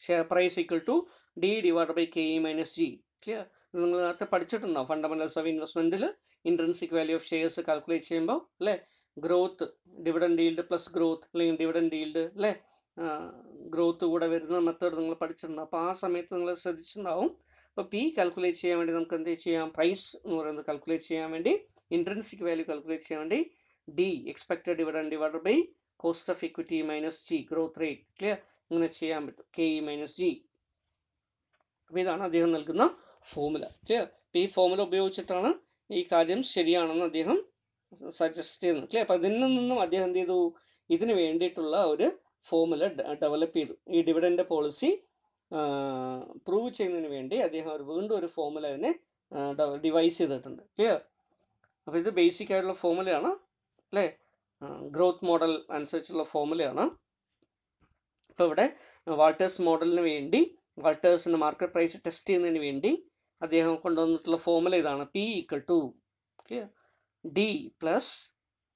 share price equal to D divide by K E minus G clear നിങ്ങൾ നേരത്തെ പഠിച്ചിട്ടുണ്ടോ ഫണ്ടമെന്റൽസ് ഓഫ് ഇൻവെസ്റ്റ്മെന്റിൽ intrinsic value of shares calculate ചെയ്യുമ്പോൾ അല്ലേ growth dividend yield plus growth അല്ലെങ്കിൽ ഡിവിഡൻഡ് ഈൽഡ് അല്ലേ ഗ്രോത്ത് കൂടെ വരുന്ന മെത്തേഡ് നിങ്ങൾ പഠിച്ചിട്ടുണ്ടോ അപ്പോൾ ആ സമയത്ത് നിങ്ങൾ ശ്രദ്ധിച്ചിട്ടുണ്ടാവും അപ്പോൾ പി കാൽക്കുലേറ്റ് ചെയ്യാൻ വേണ്ടി നമുക്ക് എന്ത് ചെയ്യാം പ്രൈസ് എന്ന് പറയുന്നത് കാൽക്കുലേറ്റ് ചെയ്യാൻ വേണ്ടി ഇൻട്രൻസിക് വാല്യൂ കാൽക്കുലേറ്റ് ചെയ്യാൻ വേണ്ടി D expected dividend divide by cost of equity minus G growth rate clear ഇങ്ങനെ ചെയ്യാൻ പറ്റും കെ ഇ മൈനസ് ജി അപ്പോൾ ഇതാണ് അദ്ദേഹം നൽകുന്ന ഫോമുല ക്ലിയർ അപ്പം ഈ ഫോമുല ഉപയോഗിച്ചിട്ടാണ് ഈ കാര്യം ശരിയാണെന്ന് അദ്ദേഹം സജസ്റ്റ് ചെയ്യുന്നത് ക്ലിയർ അപ്പോൾ ഇതിൽ നിന്നും അദ്ദേഹം എന്ത് ചെയ്തു ഇതിന് വേണ്ടിയിട്ടുള്ള ഒരു ഫോമുല ഡെവലപ്പ് ചെയ്തു ഈ ഡിവിഡൻ്റെ പോളിസി പ്രൂവ് ചെയ്യുന്നതിന് വേണ്ടി അദ്ദേഹം ഒരു വീണ്ടും ഒരു ഫോമുല തന്നെ ഡിവൈസ് ചെയ്തിട്ടുണ്ട് ക്ലിയർ അപ്പോൾ ഇത് ബേസിക് ആയിട്ടുള്ള ഫോമുലയാണ് അല്ലേ ഗ്രോത്ത് മോഡൽ അനുസരിച്ചുള്ള ഫോമുലയാണ് അപ്പോൾ ഇവിടെ വാൾട്ടേഴ്സ് മോഡലിന് വേണ്ടി വാൾട്ടേഴ്സിൻ്റെ മാർക്കറ്റ് പ്രൈസ് ടെസ്റ്റ് ചെയ്യുന്നതിന് വേണ്ടി അദ്ദേഹം കൊണ്ടുവന്നിട്ടുള്ള ഫോമുല ഇതാണ് P equal to clear D plus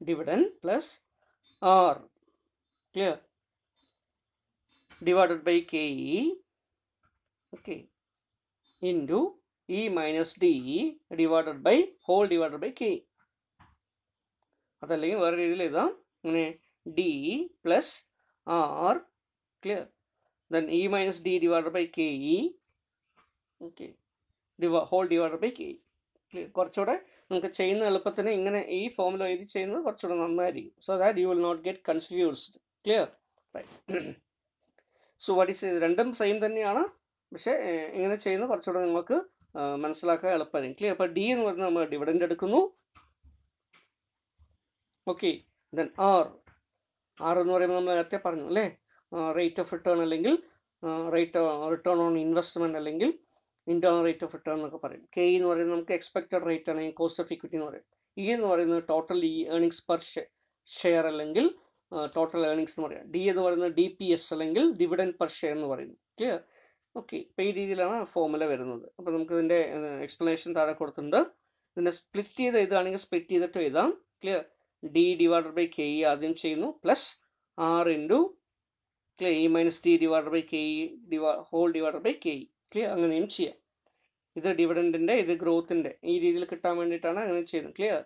dividend plus R clear divided by K E okay into e minus d divided by whole divided by k അതല്ലെങ്കിൽ വേറെ രീതിയിൽ എഴുതാം ഇങ്ങനെ D plus R clear then E minus D divided by K E okay ഡിവ whole divided by K E clear കുറച്ചുകൂടെ നമുക്ക് ചെയ്യുന്ന എളുപ്പത്തിന് ഇങ്ങനെ ഈ ഫോമിൽ എഴുതി ചെയ്യുന്നത് കുറച്ചുകൂടെ നന്നായിരിക്കും so that you will not get confused clear so what is രണ്ടും സെയിം തന്നെയാണ് പക്ഷേ ഇങ്ങനെ ചെയ്യുന്ന കുറച്ചുകൂടെ നിങ്ങൾക്ക് മനസ്സിലാക്കാൻ എളുപ്പമായിരിക്കും ക്ലിയർ അപ്പോൾ ഡി എന്ന് പറഞ്ഞാൽ നമ്മൾ ഡിവിഡൻഡ് എടുക്കുന്നു ഓക്കെ ദെൻ ആർ ആർ എന്ന് പറയുമ്പോൾ നമ്മൾ നേരത്തെ പറഞ്ഞു അല്ലേ റേറ്റ് ഓഫ് റിട്ടേൺ അല്ലെങ്കിൽ റേറ്റ് റിട്ടേൺ ഓൺ ഇൻവെസ്റ്റ്മെൻറ്റ് അല്ലെങ്കിൽ ഇൻറ്റേർണൽ റേറ്റ് ഓഫ് റിട്ടേൺ എന്നൊക്കെ പറയും കെ എന്ന് പറയുന്നത് നമുക്ക് എക്സ്പെക്റ്റഡ് റേറ്റ് അല്ലെങ്കിൽ കോസ്റ്റ് ഓഫ് ഇക്വിറ്റി എന്ന് പറയും ഇ e എന്ന് പറയുന്നത് total E earnings per share അല്ലെങ്കിൽ ടോട്ടൽ ഏണിങ്സ് എന്ന് പറയാം ഡി എന്ന് പറയുന്നത് ഡി പി എസ് അല്ലെങ്കിൽ ഡിവിഡൻ പെർ ഷെയർ എന്ന് പറയുന്നു ക്ലിയർ ഓക്കെ ഇപ്പം ഈ രീതിയിലാണ് ഫോർമുല വരുന്നത് അപ്പോൾ നമുക്ക് ഇതിൻ്റെ എക്സ്പ്ലനേഷൻ താഴെ കൊടുത്തിട്ടുണ്ട് ഇതിനെ സ്പ്ലിറ്റ് ചെയ്ത് എഴുതുകയാണെങ്കിൽ സ്പ്ലിറ്റ് ചെയ്തിട്ട് എഴുതാം clear D divided by K E ആദ്യം ചെയ്യുന്നു plus R into clear E minus D divided by K E ഡിവൈ whole divided by K E clear അങ്ങനെയും ചെയ്യാം ഇത് ഡിവിഡൻറ്റിൻ്റെ ഇത് ഗ്രോത്തിൻ്റെ ഈ രീതിയിൽ കിട്ടാൻ വേണ്ടിയിട്ടാണ് അങ്ങനെ ചെയ്യുന്നത് clear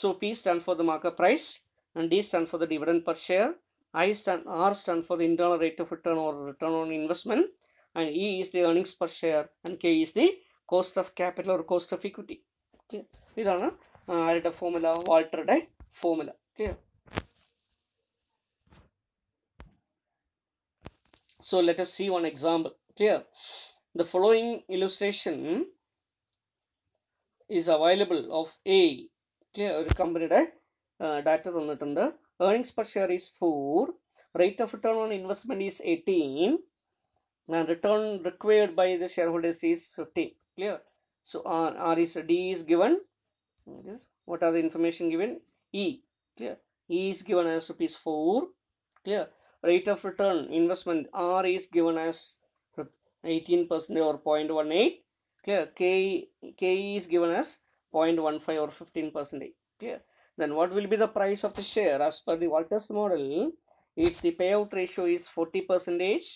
so P stand for the market price and D stand for the dividend per share I stand R stand for the internal rate of return or return on investment and E is the earnings per share and K is the cost of capital or cost of equity. Okay. ഇതാണ് ആരുടെ formula വാൾട്ടറുടെ formula. Okay. So let us see one example. Clear? The following illustration is available of A. Clear? ഒരു കമ്പനിയുടെ data earnings per share is 4 rate of return on investment is 18 and return required by the shareholders is 15 clear so r, r is d is given this what are the information given e clear e is given as rupees 4 clear rate of return investment r is given as 18 percent or 0.18 clear k k is given as 0.15 or 15 percent clear then what will be the price of the share as per the Walters model if the payout ratio is 40 percentage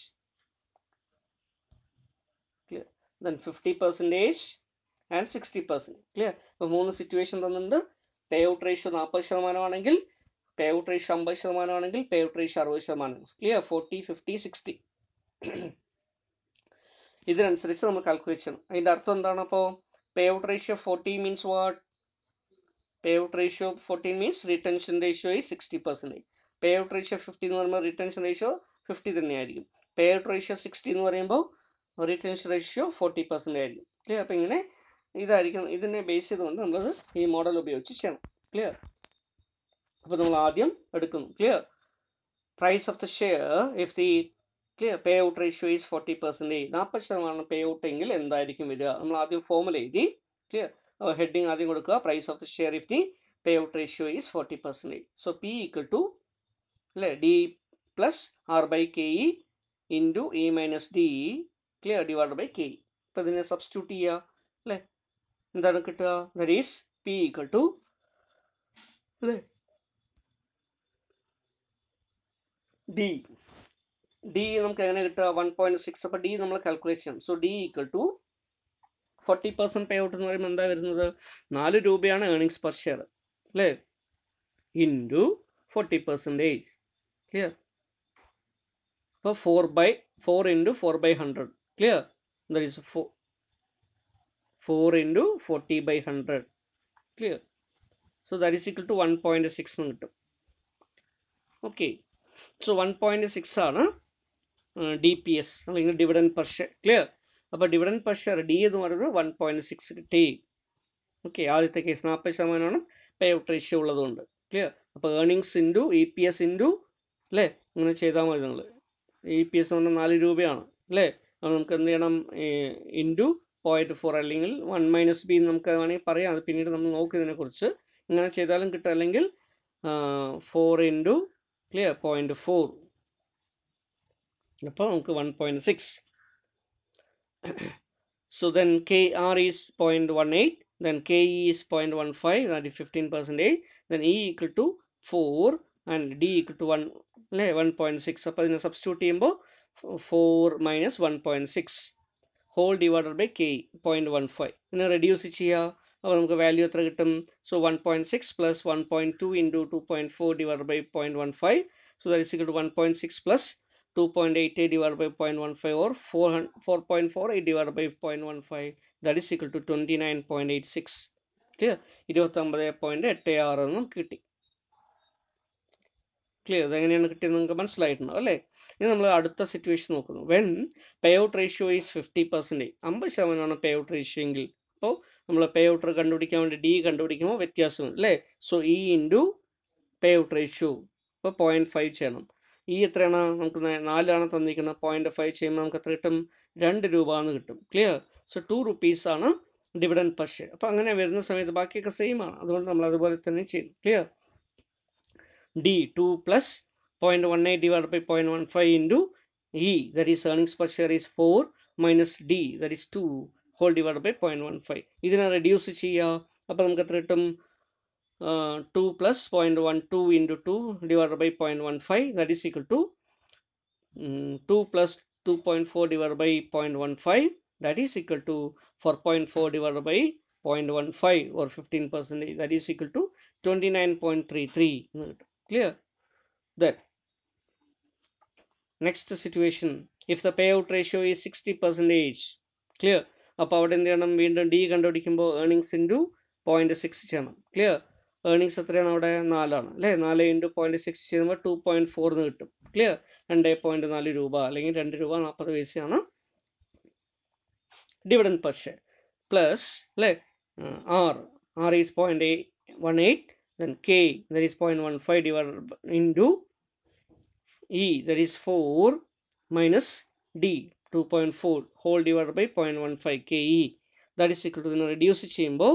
clear then 50 percentage and 60 percent clear അപ്പോൾ മൂന്ന് situation തന്നിട്ടുണ്ട് pay out ratio നാൽപ്പത് ശതമാനമാണെങ്കിൽ pay out ratio അമ്പത് ശതമാനമാണെങ്കിൽ pay out ratio അറുപത് ശതമാനം clear forty fifty sixty ഇതിനനുസരിച്ച് നമ്മൾ calculate ചെയ്യണം അതിൻ്റെ അർത്ഥം എന്താണ് അപ്പോൾ pay out ratio forty means what payout ratio of 14 means retention ratio is 60 percentage payout ratio 50 എന്ന് പറയുമ്പോൾ retention ratio 50 തന്നെയായിരിക്കും payout ratio 60 എന്ന് പറയുമ്പോൾ retention ratio 40 percentage ആയിരിക്കും ക്ലിയർ അപ്പം ഇങ്ങനെ ഇതായിരിക്കും ഇതിനെ ബേസ് ചെയ്തുകൊണ്ട് നമ്മളത് ഈ മോഡൽ ഉപയോഗിച്ച് ചെയ്യണം ക്ലിയർ അപ്പോൾ നമ്മൾ ആദ്യം എടുക്കുന്നു clear price of the share if the clear pay out ratio is forty percentage നാൽപ്പത് ശതമാനം പേ ഔട്ട് എങ്കിൽ എന്തായിരിക്കും വരിക നമ്മൾ ആദ്യം ഫോമുല എഴുതി ക്ലിയർ ഹെഡിങ് ആദ്യം കൊടുക്കുക price of the share if the pay out ratio is forty percentage so P equal to അല്ലേ D plus R by K E into E minus D E clear divide by K E അപ്പോൾ ഇതിനെ substitute ചെയ്യുക അല്ലേ എന്താണ് കിട്ടുക there is P equal to അല്ലേ D D നമുക്ക് എങ്ങനെ കിട്ടുക വൺ സിക്സ് അപ്പോൾ ഡി നമ്മൾ കാൽക്കുലേറ്റ് ചെയ്യണം so D equal to forty percent pay out എന്ന് പറയുമ്പോൾ എന്താ വരുന്നത് നാല് രൂപയാണ് ഏണിങ്സ് പെർ ഷെയർ അല്ലേ ഇൻറ്റു ഫോർട്ടി പെർസെൻറ്റേജ് ക്ലിയർ അപ്പോൾ four by four into four by hundred clear that four into forty by hundred clear so that is equal to one point six എന്ന് കിട്ടും okay so one point six ആണ് D P S അല്ലെങ്കിൽ dividend per share clear അപ്പോൾ dividend per share D എന്ന് പറയുന്നത് one point six ടി okay ആദ്യത്തെ case നാൽപ്പത് ശതമാനമാണ് പേ ഔട്ട് റേഷ്യോ ഉള്ളതുകൊണ്ട് ക്ലിയർ അപ്പോൾ earnings into E P S into അല്ലേ അങ്ങനെ ചെയ്താൽ മതി നിങ്ങൾ ഇ പി എസ് e എന്ന് പറഞ്ഞാൽ നാല് രൂപയാണ് അല്ലേ അപ്പോൾ നമുക്ക് എന്ത് ചെയ്യണം ഇൻറ്റു പോയിൻറ്റ് ഫോർ അല്ലെങ്കിൽ വൺ മൈനസ് ബി നമുക്ക് വേണമെങ്കിൽ പറയാം അത് പിന്നീട് നമ്മൾ നോക്കും ഇതിനെക്കുറിച്ച് ഇങ്ങനെ ചെയ്താലും കിട്ടും അല്ലെങ്കിൽ four into clear point four അപ്പോൾ നമുക്ക് one point six so then kr is 0.18 then ke is 0.15 that is 15 percent then e equal to 4 and d equal to 1 1.6 suppose in a substitute team 4 minus 1.6 whole divided by k 0.15 in a reduce here our value of written so 1.6 plus 1.2 into 2.4 divided by 0.15 so that is equal to 1.6 plus 2.88 divided by 0.15 or 4.48 divided by 0.15 that is equal to 29.86 clear ഇരുപത്തൊമ്പത് point എട്ട് ആറ് എന്നും കിട്ടി clear ഇതെങ്ങനെയാണ് കിട്ടിയത് നിങ്ങൾക്ക് മനസ്സിലായിട്ടുണ്ടാവും അല്ലേ ഇനി നമ്മൾ അടുത്ത സിറ്റുവേഷൻ നോക്കുന്നു when pay out ratio is fifty percentage അമ്പത് ശതമാനമാണ് പേ ഔട്ട് റേഷ്യോ എങ്കിൽ അപ്പോൾ നമ്മൾ പേ ഔട്ട് കണ്ടുപിടിക്കാൻ വേണ്ടി ഡി കണ്ടുപിടിക്കുമ്പോൾ വ്യത്യാസമുണ്ട് അല്ലേ so E into pay out ratio അപ്പോൾ പോയിൻറ്റ് ഫൈവ് ചെയ്യണം ഇ എത്രയാണ് നമുക്ക് നാലാണ് തന്നിരിക്കുന്നത് പോയിന്റ് ഫൈവ് ചെയ്യുമ്പോൾ നമുക്ക് എത്ര കിട്ടും രണ്ട് രൂപ എന്ന് കിട്ടും ക്ലിയർ സോ ടു റുപ്പീസ് ആണ് ഡിവിഡൻ പെർ ഷെയർ അപ്പോൾ അങ്ങനെ വരുന്ന സമയത്ത് ബാക്കിയൊക്കെ സെയിം ആണ് അതുകൊണ്ട് നമ്മൾ അതുപോലെ തന്നെ ചെയ്യും clear D two plus point one eight divide by point one five into E that is earnings per share is four minus D that is two whole divide by point one five ഇതിനെ reduce ചെയ്യുക അപ്പോൾ നമുക്ക് എത്ര കിട്ടും 2 plus 0.12 into 2 divided by 0.15 that is equal to um, 2 plus 2.4 divided by 0.15 that is equal to 4.4 divided by 0.15 or 15 percent that is equal to 29.33 clear that next situation if the payout ratio is 60 percentage clear a power എന്ത് ചെയ്യണം വീണ്ടും D കണ്ടുപിടിക്കുമ്പോൾ earnings into earnings എത്രയാണ് അവിടെ നാലാണ് അല്ലേ നാല് into point six ചെയ്യുമ്പോൾ ടു പോയിൻറ്റ് ഫോർ എന്ന് കിട്ടും ക്ലിയർ രണ്ട് പോയിൻറ്റ് നാല് രൂപ അല്ലെങ്കിൽ രണ്ട് രൂപ നാൽപ്പത് പൈസയാണ് ഡിവിഡൻ പെർ ഷെയർ പ്ലസ് അല്ലേ R R is point one eight then K there is point one then k that E there is four minus D two point four whole divide by point one five K E that is equal to reduce ചെയ്യുമ്പോൾ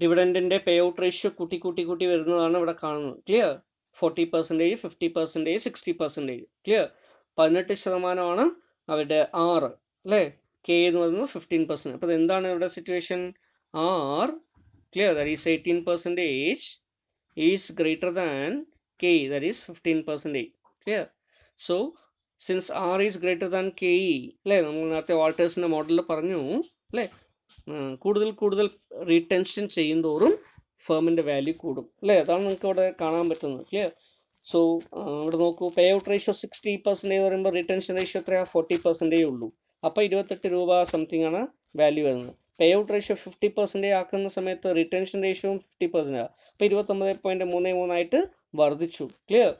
ഡിവിഡൻറ്റിൻ്റെ pay out ratio കൂട്ടി കൂട്ടി കൂട്ടി വരുന്നതാണ് ഇവിടെ കാണുന്നത് clear forty percentage fifty percentage sixty percentage clear പതിനെട്ട് ശതമാനമാണ് അവരുടെ ആറ് അല്ലേ കെ എന്ന് പറയുന്നത് ഫിഫ്റ്റീൻ പെർസെൻറ്റ് അപ്പോൾ എന്താണ് ഇവിടെ situation R clear that is eighteen percentage is greater than K that is fifteen percentage clear so since R is greater than K E അല്ലേ നമ്മൾ നേരത്തെ വാൾട്ടേഴ്സിൻ്റെ മോഡലിൽ പറഞ്ഞു അല്ലേ കൂടുതൽ കൂടുതൽ റീടെൻഷൻ ചെയ്യുന്തോറും ഫേമിൻ്റെ വാല്യൂ കൂടും അല്ലേ അതാണ് നമുക്ക് ഇവിടെ കാണാൻ പറ്റുന്നത് ക്ലിയർ സോ ഇവിടെ നോക്കൂ pay out ratio sixty percentage എന്ന് പറയുമ്പോൾ റീടെൻഷൻ റേഷ്യോ എത്രയാണ് ഫോർട്ടി പെർസെൻറ്റേജ് ഉള്ളൂ അപ്പോൾ ഇരുപത്തെട്ട് രൂപ സംതിങ് ആണ് വാല്യൂ വരുന്നത് pay out ratio fifty percentage ആക്കുന്ന സമയത്ത് റിട്ടേൺഷൻ റേഷ്യോ ഫിഫ്റ്റി പെർസെൻറ്റ് ആണ് അപ്പോൾ ഇരുപത്തൊമ്പത് പോയിൻറ്റ് മൂന്ന് മൂന്നായിട്ട് വർദ്ധിച്ചു clear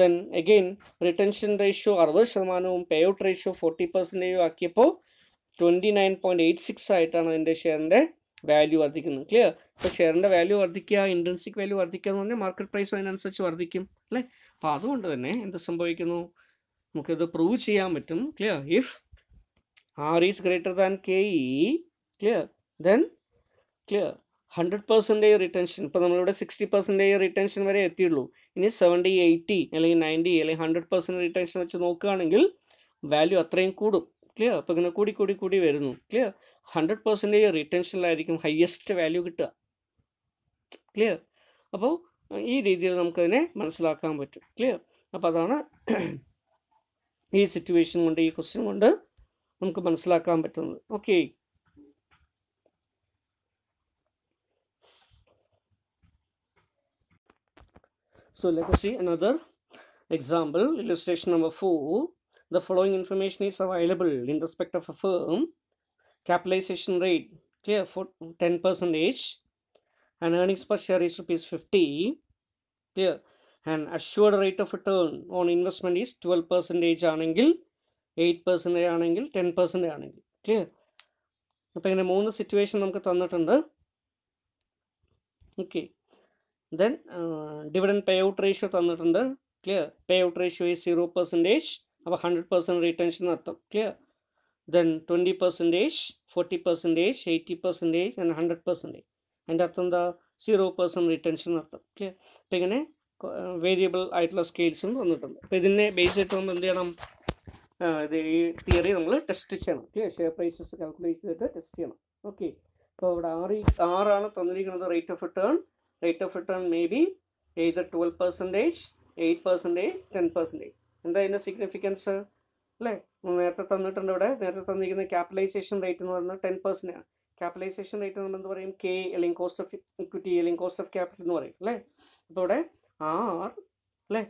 then again retention ratio അറുപത് ശതമാനവും പേ ഔട്ട് റേഷ്യോ ഫോർട്ടി പെർസെൻറ്റേജും ആക്കിയപ്പോൾ twenty nine point eight six ആയിട്ടാണ് അതിൻ്റെ ഷെയറിൻ്റെ വാല്യൂ വർദ്ധിക്കുന്നത് ക്ലിയർ അപ്പോൾ ഷെയറിൻ്റെ വാല്യൂ വർദ്ധിക്കുക ഇൻട്രൻസിക് വാല്യൂ വർദ്ധിക്കുക എന്ന് പറഞ്ഞാൽ മാർക്കറ്റ് പ്രൈസ് അതിനനുസരിച്ച് വർദ്ധിക്കും അല്ലേ അപ്പോൾ അതുകൊണ്ട് തന്നെ എന്ത് സംഭവിക്കുന്നു നമുക്കിത് പ്രൂവ് ചെയ്യാൻ പറ്റും clear if R is greater than K E clear then clear hundred percentage retention ഇപ്പോൾ നമ്മളിവിടെ സിക്സ്റ്റി പെർസെൻറ്റേജ് റിട്ടൻഷൻ വരെ എത്തിയുള്ളൂ ഇനി സെവൻറ്റി എയ്റ്റി അല്ലെങ്കിൽ നയൻറ്റി അല്ലെങ്കിൽ ഹൺഡ്രഡ് പെർസെൻറ്റ് റിട്ടൻഷൻ വെച്ച് നോക്കുകയാണെങ്കിൽ വാല്യൂ അത്രയും കൂടും ക്ലിയർ അപ്പോൾ ഇങ്ങനെ കൂടി കൂടി കൂടി വരുന്നു ക്ലിയർ ഹൺഡ്രഡ് പെർസെൻറ്റേജ് റിട്ടൻഷനിലായിരിക്കും ഹയസ്റ്റ് വാല്യൂ കിട്ടുക ക്ലിയർ അപ്പോൾ ഈ രീതിയിൽ നമുക്കതിനെ മനസ്സിലാക്കാൻ പറ്റും ക്ലിയർ അപ്പോൾ അതാണ് ഈ സിറ്റുവേഷൻ കൊണ്ട് ഈ ക്വസ്റ്റ്യൻ കൊണ്ട് നമുക്ക് മനസ്സിലാക്കാൻ പറ്റുന്നത് okay so let see another example illustration number four 4. the following information is available in respect of a firm capitalization rate clear for 10 percentage and earnings per share is rupees 50 clear and assured rate of return on investment is 12 percentage ആണെങ്കിൽ eight percentage ആണെങ്കിൽ 10 percentage ആണെങ്കിൽ clear അപ്പോൾ ഇങ്ങനെ മൂന്ന് situation നമുക്ക് തന്നിട്ടുണ്ട് okay then dividend pay out ratio തന്നിട്ടുണ്ട് clear pay out ratio is zero percentage അപ്പോൾ ഹൺഡ്രഡ് പെർസെൻറ്റ് റീറ്റൻഷൻ അർത്ഥം clear then twenty percentage forty percentage eighty percentage and hundred percentage അതിൻ്റെ അർത്ഥം എന്താ സീറോ പെർസെൻറ്റ് റിട്ടൻഷൻ അർത്ഥം clear അപ്പം ഇങ്ങനെ variable ആയിട്ടുള്ള സ്കെയിൽസും തന്നിട്ടുണ്ട് അപ്പോൾ ഇതിനെ ബേസ് ആയിട്ട് നമ്മൾ എന്ത് ചെയ്യണം ഇത് ഈ തിയറി നമ്മൾ ടെസ്റ്റ് ചെയ്യണം ക്ലിയർ ഷെയർ പ്രൈസസ് കാൽക്കുലേറ്റ് ചെയ്തിട്ട് ടെസ്റ്റ് ചെയ്യണം ഓക്കെ അപ്പോൾ ഇവിടെ ആറ് ആറാണ് തന്നിരിക്കുന്നത് rate of return rate of return may be either twelve percentage eight percentage ten percentage എന്താ അതിൻ്റെ സിഗ്നിഫിക്കൻസ് അല്ലേ നേരത്തെ തന്നിട്ടുണ്ട് ഇവിടെ നേരത്തെ തന്നിരിക്കുന്ന ക്യാപിറ്റലൈസേഷൻ റേറ്റ് എന്ന് പറയുന്നത് ടെൻ പെർസെൻ്റ് ആണ് ക്യാപിറ്റലൈസേഷൻ റേറ്റ് നമ്മൾ എന്ത് പറയും കെ അല്ലെങ്കിൽ കോസ്റ്റ് ഓഫ് ഇക്വിറ്റി അല്ലെങ്കിൽ കോസ്റ്റ് ഓഫ് ക്യാപിറ്റൽ എന്ന് പറയും അല്ലേ അപ്പോൾ ഇവിടെ ആർ അല്ലേ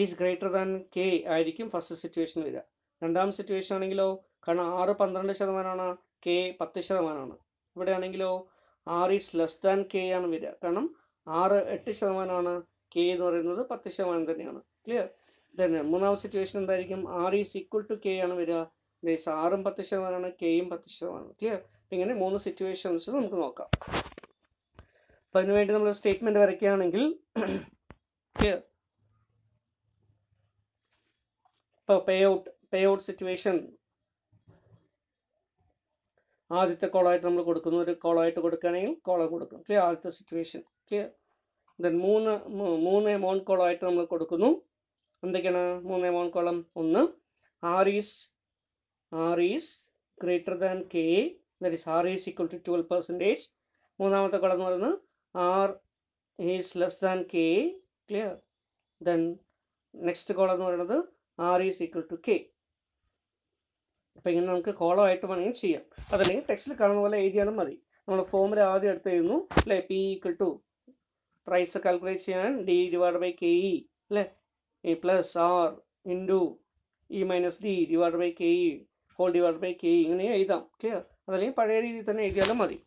ഈസ് ഗ്രേറ്റർ ദാൻ കെ ആയിരിക്കും ഫസ്റ്റ് സിറ്റുവേഷൻ വരിക രണ്ടാം സിറ്റുവേഷൻ ആണെങ്കിലോ കാരണം ആറ് പന്ത്രണ്ട് ശതമാനമാണ് കെ പത്ത് ശതമാനമാണ് ഇവിടെ ആണെങ്കിലോ R is less than K ആണ് വരിക കാരണം ആറ് എട്ട് ശതമാനമാണ് കെ എന്ന് പറയുന്നത് പത്ത് ശതമാനം തന്നെയാണ് ക്ലിയർ ദെൻ മൂന്നാമത്തെ സിറ്റുവേഷൻ എന്തായിരിക്കും R is equal to K ആണ് വരിക ബേസ് ആറും പത്ത് ശതമാനമാണ് കെയും പത്ത് ശതമാനം ക്ലിയർ അപ്പം ഇങ്ങനെ മൂന്ന് സിറ്റുവേഷൻസ് നമുക്ക് നോക്കാം അപ്പം അതിനുവേണ്ടി നമ്മൾ സ്റ്റേറ്റ്മെൻറ്റ് വരയ്ക്കുകയാണെങ്കിൽ ക്ലിയർ ഇപ്പോൾ pay out pay out situation ആദ്യത്തെ കോളായിട്ട് നമ്മൾ കൊടുക്കുന്നു ഒരു കോളായിട്ട് കൊടുക്കുകയാണെങ്കിൽ കോളം കൊടുക്കും ക്ലിയർ ആദ്യത്തെ സിറ്റുവേഷൻ ക്ലിയർ ദെൻ മൂന്ന് മൂന്ന് എമൗണ്ട് കോളായിട്ട് നമ്മൾ കൊടുക്കുന്നു എന്തൊക്കെയാണ് മൂന്നേ മോൺ കോളം ഒന്ന് R is R is greater than K that is R is equal to twelve percentage മൂന്നാമത്തെ കോളം എന്ന് പറയുന്നത് R is less than K clear then next column എന്ന് പറയുന്നത് R is equal to K അപ്പം ഇങ്ങനെ നമുക്ക് കോളമായിട്ട് വേണമെങ്കിൽ ചെയ്യാം അതല്ലെങ്കിൽ ടെക്സ്റ്റിൽ കാണുന്ന പോലെ എഴുതിയാലും മതി നമ്മൾ ഫോമിൽ ആദ്യം എടുത്ത് എഴുതുന്നു അല്ലേ P equal to price calculate ചെയ്യാൻ D divide by K E അല്ലേ a plus r into e minus d divided by ke whole divide by K ഇങ്ങനെ എഴുതാം ക്ലിയർ അതല്ലെങ്കിൽ പഴയ രീതിയിൽ തന്നെ എഴുതിയാലും മതി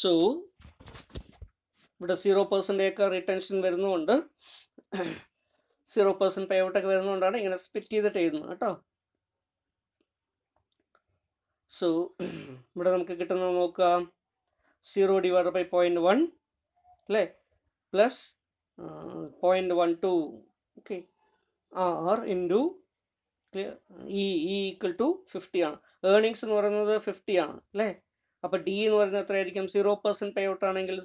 സോ ഇവിടെ സീറോ പെർസെൻ്റ് ഒക്കെ റിട്ടൻഷൻ വരുന്നതുകൊണ്ട് സീറോ പെർസെൻറ്റ് പേ ഔട്ടൊക്കെ വരുന്നതുകൊണ്ടാണ് ഇങ്ങനെ സ്പിറ്റ് ചെയ്തിട്ട് എഴുതുന്നത് കേട്ടോ സോ [clears throat] ഇവിടെ നമുക്ക് കിട്ടുന്നത് നോക്കാം zero divide by point one അല്ലേ plus point one two okay R into E equal to fifty ആണ് ഏർണിങ്സ് എന്ന് പറയുന്നത് ഫിഫ്റ്റി ആണ് അല്ലേ അപ്പോൾ ഡി എന്ന് പറയുന്നത് എത്രയായിരിക്കും സീറോ പെർസെൻറ്റ് പേ ഔട്ട് ആണെങ്കിൽ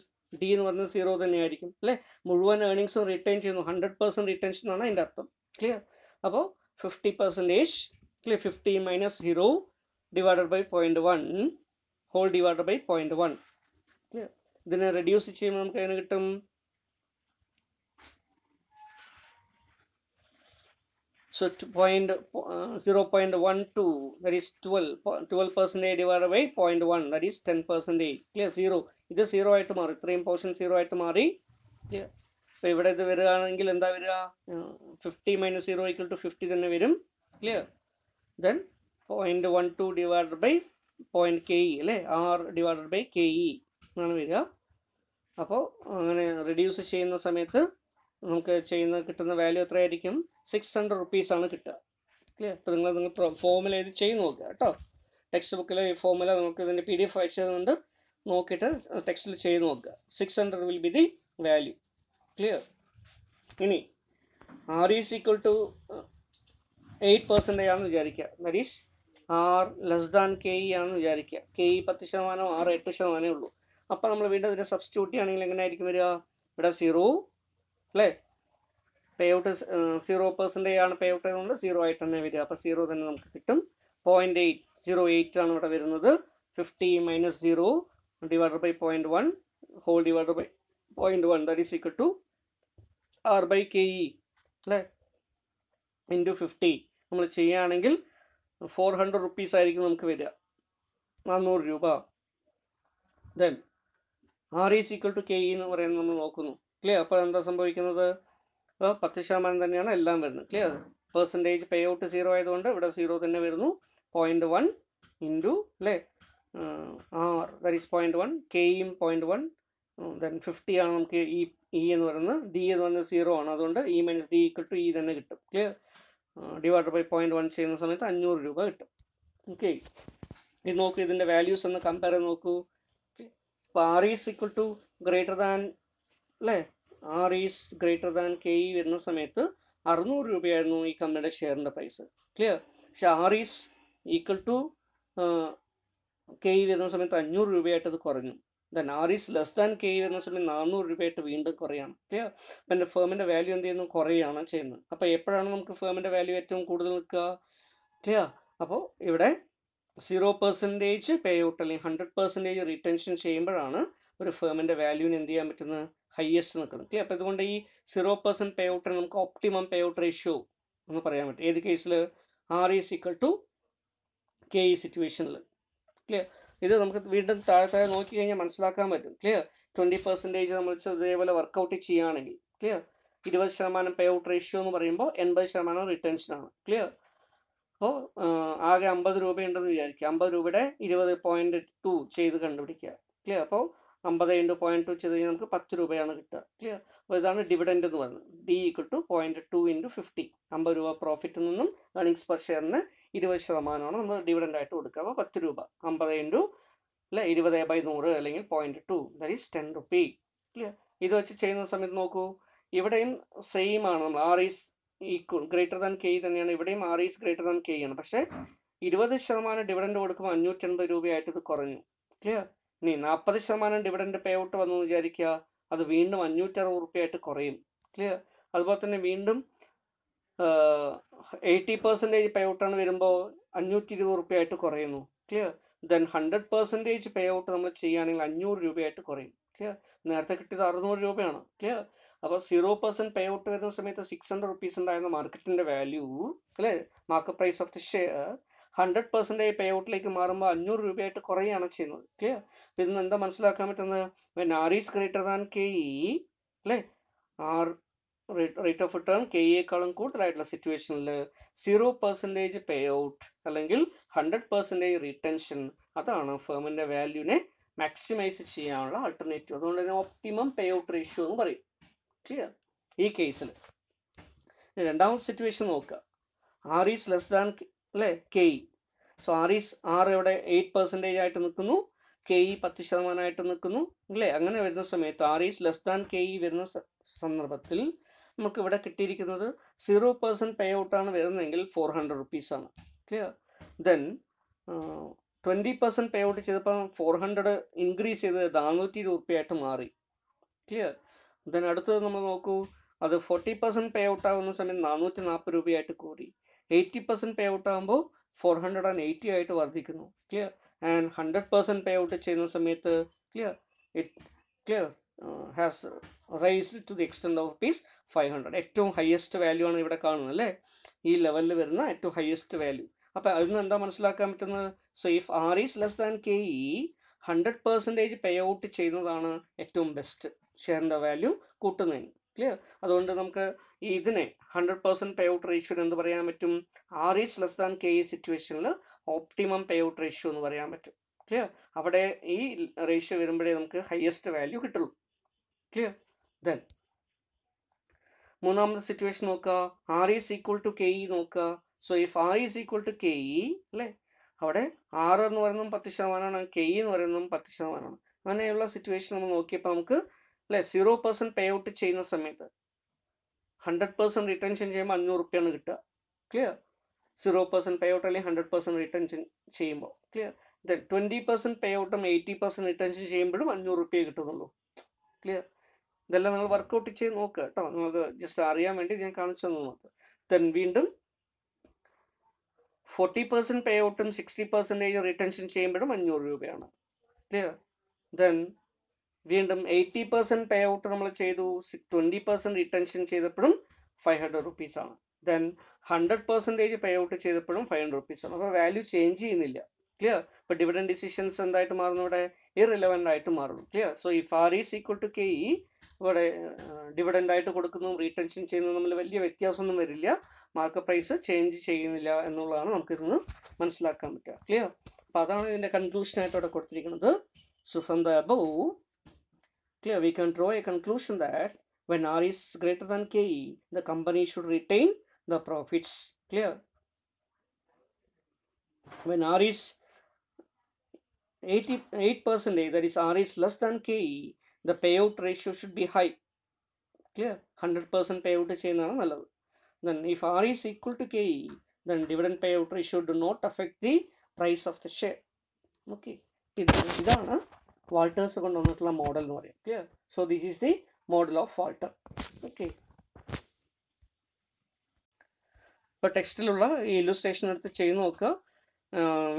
ഡി എന്ന് പറയുന്നത് സീറോ തന്നെയായിരിക്കും അല്ലേ മുഴുവൻ ഏർണിങ്സും റിട്ടേൺ ചെയ്യുന്നു ഹൺഡ്രഡ് പെർസെൻറ്റ് റിട്ടേൺസ് എന്നാണ് അതിൻ്റെ അർത്ഥം ക്ലിയർ അപ്പോൾ fifty percentage clear fifty minus zero divided by 0.1 whole divided by point one ഇതിനെ റെഡ്യൂസ് ചെയ്യുമ്പോൾ നമുക്ക് എങ്ങനെ കിട്ടും so 0.12 uh, that is 12 12 percentage divided by 0.1 that is 10 percentage clear zero ഇത് സീറോ ആയിട്ട് മാറി ഇത്രയും പോർഷൻ സീറോ ആയിട്ട് മാറി അപ്പോൾ ഇവിടെ ഇത് വരികയാണെങ്കിൽ എന്താ വരിക fifty minus zero equal to fifty തന്നെ വരും clear then point one two divided by point K E അല്ലേ R divided by K E എന്നാണ് വരിക അപ്പോൾ അങ്ങനെ റിഡ്യൂസ് ചെയ്യുന്ന സമയത്ത് നമുക്ക് ചെയ്യുന്ന കിട്ടുന്ന വാല്യൂ എത്രയായിരിക്കും സിക്സ് ഹൺഡ്രഡ് റുപ്പീസാണ് കിട്ടുക അല്ലേ അപ്പോൾ നിങ്ങൾ നിങ്ങൾ ഫോമിൽ ഇത് ചെയ്ത് നോക്കുക കേട്ടോ ടെക്സ്റ്റ് ബുക്കിൽ ഈ ഫോമുല നമുക്ക് ഇതിൻ്റെ പി ഡി എഫ് അയച്ചതുകൊണ്ട് നോക്കിയിട്ട് ടെക്സ്റ്റിൽ ചെയ്ത് നോക്കുക six hundred will be the value clear ഇനി R is equal to eight percentage ആണെന്ന് വിചാരിക്കുക that R less than K E ആണെന്ന് വിചാരിക്കുക കെ ഇ പത്ത് ശതമാനം ആർ എട്ട് ശതമാനമേ ഉള്ളൂ അപ്പം നമ്മൾ വീണ്ടും അതിനെ സബ്സ്റ്റിറ്റ്യൂട്ട് ചെയ്യുകയാണെങ്കിൽ എങ്ങനെയായിരിക്കും വരിക ഇവിടെ സീറോ അല്ലേ പേ ഔട്ട് സീറോ പെർസെൻറ്റേജ് ആണ് പേ ഔട്ട് ആയതുകൊണ്ട് സീറോ ആയിട്ട് തന്നെ വരിക അപ്പോൾ സീറോ തന്നെ നമുക്ക് കിട്ടും പോയിൻ്റ് എയ്റ്റ് സീറോ എയ്റ്റ് ആണ് ഇവിടെ വരുന്നത് fifty minus zero divide by point one whole divide by point one that is equal to R by K E അല്ലേ ഇൻറ്റു ഫിഫ്റ്റി നമ്മൾ ചെയ്യുകയാണെങ്കിൽ ഫോർ ഹൺഡ്രഡ് റുപ്പീസ് ആയിരിക്കും നമുക്ക് വരിക നാനൂറ് രൂപ then R is equal to K E എന്ന് പറയുന്നത് നമ്മൾ നോക്കുന്നു ക്ലിയർ അപ്പോൾ എന്താ സംഭവിക്കുന്നത് പത്ത് ശതമാനം തന്നെയാണ് എല്ലാം വരുന്നത് clear percentage pay out zero ആയതുകൊണ്ട് ഇവിടെ സീറോ തന്നെ വരുന്നു പോയിൻറ്റ് വൺ ഇൻറ്റു അല്ലേ R that is point one K കെയും പോയിൻറ്റ് വൺ ദെൻ ഫിഫ്റ്റി ആണ് നമുക്ക് ഇ ഇ e എന്ന് പറയുന്നത് ഡി എന്ന് പറയുന്നത് സീറോ ആണ് അതുകൊണ്ട് E minus D equal to E തന്നെ കിട്ടും clear divide by point one ചെയ്യുന്ന സമയത്ത് അഞ്ഞൂറ് രൂപ കിട്ടും ഓക്കെ ഇത് നോക്കൂ ഇതിൻ്റെ വാല്യൂസ് ഒന്ന് കമ്പയർ ചെയ്ത് നോക്കൂ അപ്പോൾ R is equal to greater than അല്ലേ R is greater than K E വരുന്ന സമയത്ത് അറുന്നൂറ് രൂപയായിരുന്നു ഈ കമ്പനിയുടെ ഷെയറിൻ്റെ പ്രൈസ് ക്ലിയർ പക്ഷെ R is equal to K E വരുന്ന സമയത്ത് അഞ്ഞൂറ് രൂപയായിട്ട് അത് കുറഞ്ഞു then R is less than K എന്ന് വെച്ചിട്ടുണ്ടെങ്കിൽ നാനൂറ് രൂപയായിട്ട് വീണ്ടും കുറയാണ് ക്ലിയർ അപ്പം എൻ്റെ ഫേമിൻ്റെ വാല്യൂ എന്ത് ചെയ്യുന്നു കുറയാണ് ചെയ്യുന്നത് അപ്പോൾ എപ്പോഴാണ് നമുക്ക് ഫേമിൻ്റെ വാല്യൂ ഏറ്റവും കൂടുതൽ നിൽക്കുക ക്ലിയർ അപ്പോൾ ഇവിടെ സീറോ പെർസെൻറ്റേജ് പേ ഔട്ട് അല്ലെങ്കിൽ ഹൺഡ്രഡ് പെർസെൻറ്റേജ് റിട്ടൻഷൻ ചെയ്യുമ്പോഴാണ് ഒരു ഫേമിൻ്റെ വാല്യൂവിന് എന്ത് ചെയ്യാൻ പറ്റുന്നത് ഹയ്യസ്റ്റ് നിൽക്കുന്നത് ക്ലിയർ അപ്പോൾ ഇതുകൊണ്ട് ഈ സീറോ പെർസെൻറ്റ് പേ ഔട്ടിന് നമുക്ക് ഒപ്റ്റിമം പേ ഔട്ട് റേഷ്യോ എന്ന് പറയാൻ പറ്റും ഏത് കേസിൽ R is equal to K ഈ സിറ്റുവേഷനിൽ ക്ലിയർ ഇത് നമുക്ക് വീണ്ടും താഴെ താഴെ നോക്കി കഴിഞ്ഞാൽ മനസ്സിലാക്കാൻ പറ്റും ക്ലിയർ ട്വൻറ്റി പെർസെൻറ്റേജ് നമ്മൾ ഇതേപോലെ വർക്ക്ഔട്ട് ചെയ്യുകയാണെങ്കിൽ ക്ലിയർ ഇരുപത് ശതമാനം പേ ഔട്ട് റേഷ്യോ എന്ന് പറയുമ്പോൾ എൺപത് ശതമാനം റിട്ടേൺഷനാണ് ക്ലിയർ അപ്പോൾ ആകെ അമ്പത് രൂപയുണ്ടെന്ന് വിചാരിക്കുക അമ്പത് രൂപയുടെ ഇരുപത് പോയിന്റ് ടു ചെയ്ത് കണ്ടുപിടിക്കുക ക്ലിയർ അപ്പോൾ അമ്പത് ഇൻറ്റു പോയിന്റ് ടു ചെയ്ത് കഴിഞ്ഞാൽ നമുക്ക് പത്ത് രൂപയാണ് കിട്ടുക ക്ലിയർ അപ്പോൾ ഇതാണ് ഡിവിഡൻഡ് എന്ന് പറയുന്നത് D equal to point two into fifty അമ്പത് രൂപ പ്രോഫിറ്റിൽ നിന്നും ഏർണിങ്സ് പെർ ഷെയറിന് ഇരുപത് ശതമാനമാണ് നമ്മൾ ഡിവിഡൻ്റ് ആയിട്ട് കൊടുക്കുക അപ്പോൾ പത്ത് രൂപ അമ്പത് ഇൻറ്റു അല്ലെ ഇരുപത് ബൈ നൂറ് അല്ലെങ്കിൽ point two that is ten rupee ഇല്ല ഇത് വെച്ച് ചെയ്യുന്ന സമയത്ത് നോക്കൂ ഇവിടെയും സെയിം ആണ് നമ്മൾ R is equal greater than K തന്നെയാണ് ഇവിടെയും R is greater than K ആണ് പക്ഷേ ഇരുപത് ശതമാനം ഡിവിഡൻ്റ് കൊടുക്കുമ്പോൾ അഞ്ഞൂറ്റി എൺപത് രൂപയായിട്ട് ഇത് കുറഞ്ഞു ക്ലിയർ ഇനി നാൽപ്പത് ശതമാനം ഡിവിഡൻ്റ് പേ ഔട്ട് വന്നു വിചാരിക്കുക അത് വീണ്ടും അഞ്ഞൂറ്റി അറുപത് റുപ്യ ആയിട്ട് കുറയും ക്ലിയർ അതുപോലെ തന്നെ വീണ്ടും എയ്റ്റി പെർസെൻറ്റേജ് പേ ഔട്ട് ആണ് വരുമ്പോൾ അഞ്ഞൂറ്റി ഇരുപത് റുപ്യയായിട്ട് കുറയുന്നു clear then hundred percentage pay out നമ്മൾ ചെയ്യുകയാണെങ്കിൽ അഞ്ഞൂറ് രൂപയായിട്ട് കുറയും ക്ലിയർ നേരത്തെ കിട്ടിയത് അറുന്നൂറ് രൂപയാണ് ക്ലിയർ അപ്പോൾ സീറോ പെർസെൻറ്റ് പേ ഔട്ട് വരുന്ന സമയത്ത് സിക്സ് ഹൺഡ്രഡ് റുപ്പീസ് ഉണ്ടായിരുന്ന മാർക്കറ്റിൻ്റെ വാല്യൂ അല്ലേ market price of the share hundred percentage pay ഔട്ടിലേക്ക് മാറുമ്പോൾ അഞ്ഞൂറ് രൂപയായിട്ട് കുറയുകയാണ് ചെയ്യുന്നത് ക്ലിയർ ഇതിൽ നിന്ന് എന്താ മനസ്സിലാക്കാൻ പറ്റുന്നത് when R is greater than K E അല്ലേ R rate of return K എക്കാളും കൂടുതലായിട്ടുള്ള സിറ്റുവേഷനിൽ സീറോ പെർസെൻറ്റേജ് പേ ഔട്ട് അല്ലെങ്കിൽ ഹൺഡ്രഡ് പെർസെൻറ്റേജ് റിട്ടൻഷൻ അതാണ് ഫേമിൻ്റെ വാല്യൂനെ മാക്സിമൈസ് ചെയ്യാനുള്ള ആൾട്ടർനേറ്റീവ് അതുകൊണ്ട് തന്നെ ഒപ്റ്റിമം പേ ഔട്ട് റേഷ്യോ എന്ന് പറയും ക്ലിയർ ഈ കേസിൽ രണ്ടാമത്തെ സിറ്റുവേഷൻ നോക്കുക ആർ ഈസ് ലെസ് ദാൻ അല്ലേ K E so R is R ഇവിടെ എയ്റ്റ് പെർസെൻറ്റേജ് ആയിട്ട് നിൽക്കുന്നു കെ ഇ e പത്ത് ശതമാനമായിട്ട് നിൽക്കുന്നു അല്ലേ അങ്ങനെ വരുന്ന സമയത്ത് R is less than K E വരുന്ന സന്ദർഭത്തിൽ നമുക്ക് ഇവിടെ കിട്ടിയിരിക്കുന്നത് സീറോ പേഴ്സൻറ്റ് പേ ഔട്ടാണ് വരുന്നതെങ്കിൽ ഫോർ ഹൺഡ്രഡ് റുപ്പീസാണ് ക്ലിയർ ദെൻ ട്വൻറ്റി പെർസെൻറ്റ് പേ ഔട്ട് ചെയ്തപ്പോൾ ഫോർ ഹൺഡ്രഡ് ഇൻക്രീസ് ചെയ്ത് നാനൂറ്റി രൂപയായിട്ട് മാറി ക്ലിയർ ദെൻ അടുത്തത് നമ്മൾ നോക്കൂ അത് ഫോർട്ടി പെർസെൻറ്റ് പേ ഔട്ട് ആകുന്ന സമയം നാനൂറ്റി നാൽപ്പത് രൂപയായിട്ട് കൂടി എയ്റ്റി പെർസെൻറ്റ് പേ ഔട്ട് ആകുമ്പോൾ ഫോർ ഹൺഡ്രഡ് ആൻഡ് എയ്റ്റി ആയിട്ട് വർദ്ധിക്കുന്നു clear and hundred percent pay out ചെയ്യുന്ന സമയത്ത് clear it clear has raised to the extend of peace five hundred ഏറ്റവും ഹയസ്റ്റ് വാല്യൂ ആണ് ഇവിടെ കാണുന്നത് അല്ലേ ഈ ലെവലിൽ വരുന്ന ഏറ്റവും ഹയസ്റ്റ് വാല്യൂ അപ്പം അതിൽ നിന്ന് എന്താ മനസ്സിലാക്കാൻ പറ്റുന്നത് so if R is less than K E hundred percentage pay out ചെയ്യുന്നതാണ് ഏറ്റവും ബെസ്റ്റ് ഷെയറിൻ്റെ വാല്യൂ കൂട്ടുന്നതിന് ക്ലിയർ അതുകൊണ്ട് നമുക്ക് ഇതിനെ hundred percent pay out ratio എന്ന് പറയാൻ പറ്റും R is less than K E സിറ്റുവേഷനിൽ ഓപ്റ്റിമം പേ ഔട്ട് റേഷ്യോ എന്ന് പറയാൻ പറ്റും ക്ലിയർ അവിടെ ഈ റേഷ്യോ വരുമ്പോഴേ നമുക്ക് ഹയസ്റ്റ് വാല്യൂ കിട്ടുള്ളൂ ക്ലിയർ ദെൻ മൂന്നാമത്തെ സിറ്റുവേഷൻ നോക്കുക R is equal to K E നോക്കുക so if R is equal to K E അല്ലേ അവിടെ ആർ എന്ന് പറയുന്നതും പത്ത് ശതമാനമാണ് കെ ഇ എന്ന് പറയുന്നതും പത്ത് ശതമാനമാണ് അങ്ങനെയുള്ള സിറ്റുവേഷൻ നമ്മൾ നോക്കിയപ്പോൾ നമുക്ക് അല്ലേ സീറോ പെർസെൻറ്റ് പേ ഔട്ട് ചെയ്യുന്ന സമയത്ത് ഹൺഡ്രഡ് പെർസെൻറ്റ് റിട്ടൻഷൻ ചെയ്യുമ്പോൾ അഞ്ഞൂറ് റുപ്യാണ് കിട്ടുക ക്ലിയർ സീറോ പെർസെൻറ്റ് പേ ഔട്ട് അല്ലെങ്കിൽ ഹൺഡ്രഡ് പെർസെൻറ്റ് റിട്ടൻഷൻ ചെയ്യുമ്പോൾ clear then twenty percent pay ഔട്ടും എയ്റ്റി പെർസെൻറ്റ് റിട്ടൻഷൻ ചെയ്യുമ്പോഴും അഞ്ഞൂറ് റുപ്യ കിട്ടുന്നുള്ളൂ ക്ലിയർ ഇതെല്ലാം നിങ്ങൾ വർക്ക്ഔട്ട് ചെയ്ത് നോക്കുക കേട്ടോ നിങ്ങൾക്ക് ജസ്റ്റ് അറിയാൻ വേണ്ടി ഞാൻ കാണിച്ചു തന്നു മാത്രം ദെൻ വീണ്ടും ഫോർട്ടി പെർസെൻറ്റ് പേ ഔട്ടും സിക്സ്റ്റി പെർസെൻറ്റേജ് റിട്ടൻഷൻ ചെയ്യുമ്പോഴും അഞ്ഞൂറ് രൂപയാണ് ക്ലിയർ ദെൻ വീണ്ടും എയ്റ്റി പെർസെൻറ്റ് പേ ഔട്ട് നമ്മൾ ചെയ്തു ട്വൻറ്റി പെർസെൻറ്റ് റിട്ടൻഷൻ ചെയ്തപ്പോഴും ഫൈവ് ഹൺഡ്രഡ് റുപ്പീസ് ആണ് then hundred percentage pay out ചെയ്തപ്പോഴും ഫൈവ് ഹൺഡ്രഡ് റുപ്പീസ് ആണ് അപ്പോൾ വാല്യൂ ചേഞ്ച് ചെയ്യുന്നില്ല ക്ലിയർ ഇപ്പോൾ ഡിവിഡൻ ഡിസിഷൻസ് എന്തായിട്ട് മാറുന്നു ഇവിടെ ഇറിലവൻ്റ് ആയിട്ട് മാറുന്നു ക്ലിയർ സോ ഈ ഫാർ is equal to K E ഇവിടെ ഡിവിഡൻ്റ് ആയിട്ട് കൊടുക്കുന്നതും റീടെൻഷൻ ചെയ്യുന്നതും തമ്മിൽ വലിയ വ്യത്യാസമൊന്നും വരില്ല മാർക്കറ്റ് പ്രൈസ് ചേഞ്ച് ചെയ്യുന്നില്ല എന്നുള്ളതാണ് നിന്ന് മനസ്സിലാക്കാൻ പറ്റുക ക്ലിയർ അപ്പോൾ അതാണ് ഇതിൻ്റെ കൺക്ലൂഷനായിട്ട് അവിടെ കൊടുത്തിരിക്കുന്നത് so clear we can draw a conclusion that when R is greater than K E the company should retain the profits clear when R is 88 that is R is less than KE, the payout ratio should be high. Clear? 100% payout ചെയ്യുന്നതാണ് നല്ലത് then if R is equal to KE, then dividend payout ratio do not affect the price of the share. Okay. ഇതാണ് Walter's കൊണ്ടുവന്നിട്ടുള്ള model nu പറയും clear so this is the model of walter okay ഇപ്പോൾ ടെക്സ്റ്റിലുള്ള ഈ illustration എടുത്ത് ചെയ്ത് നോക്കുക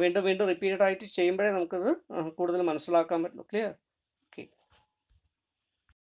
വീണ്ടും വീണ്ടും റിപ്പീറ്റഡ് ആയിട്ട് ചെയ്യുമ്പോഴേ നമുക്കത് കൂടുതൽ മനസ്സിലാക്കാൻ പറ്റുള്ളൂ ക്ലിയർ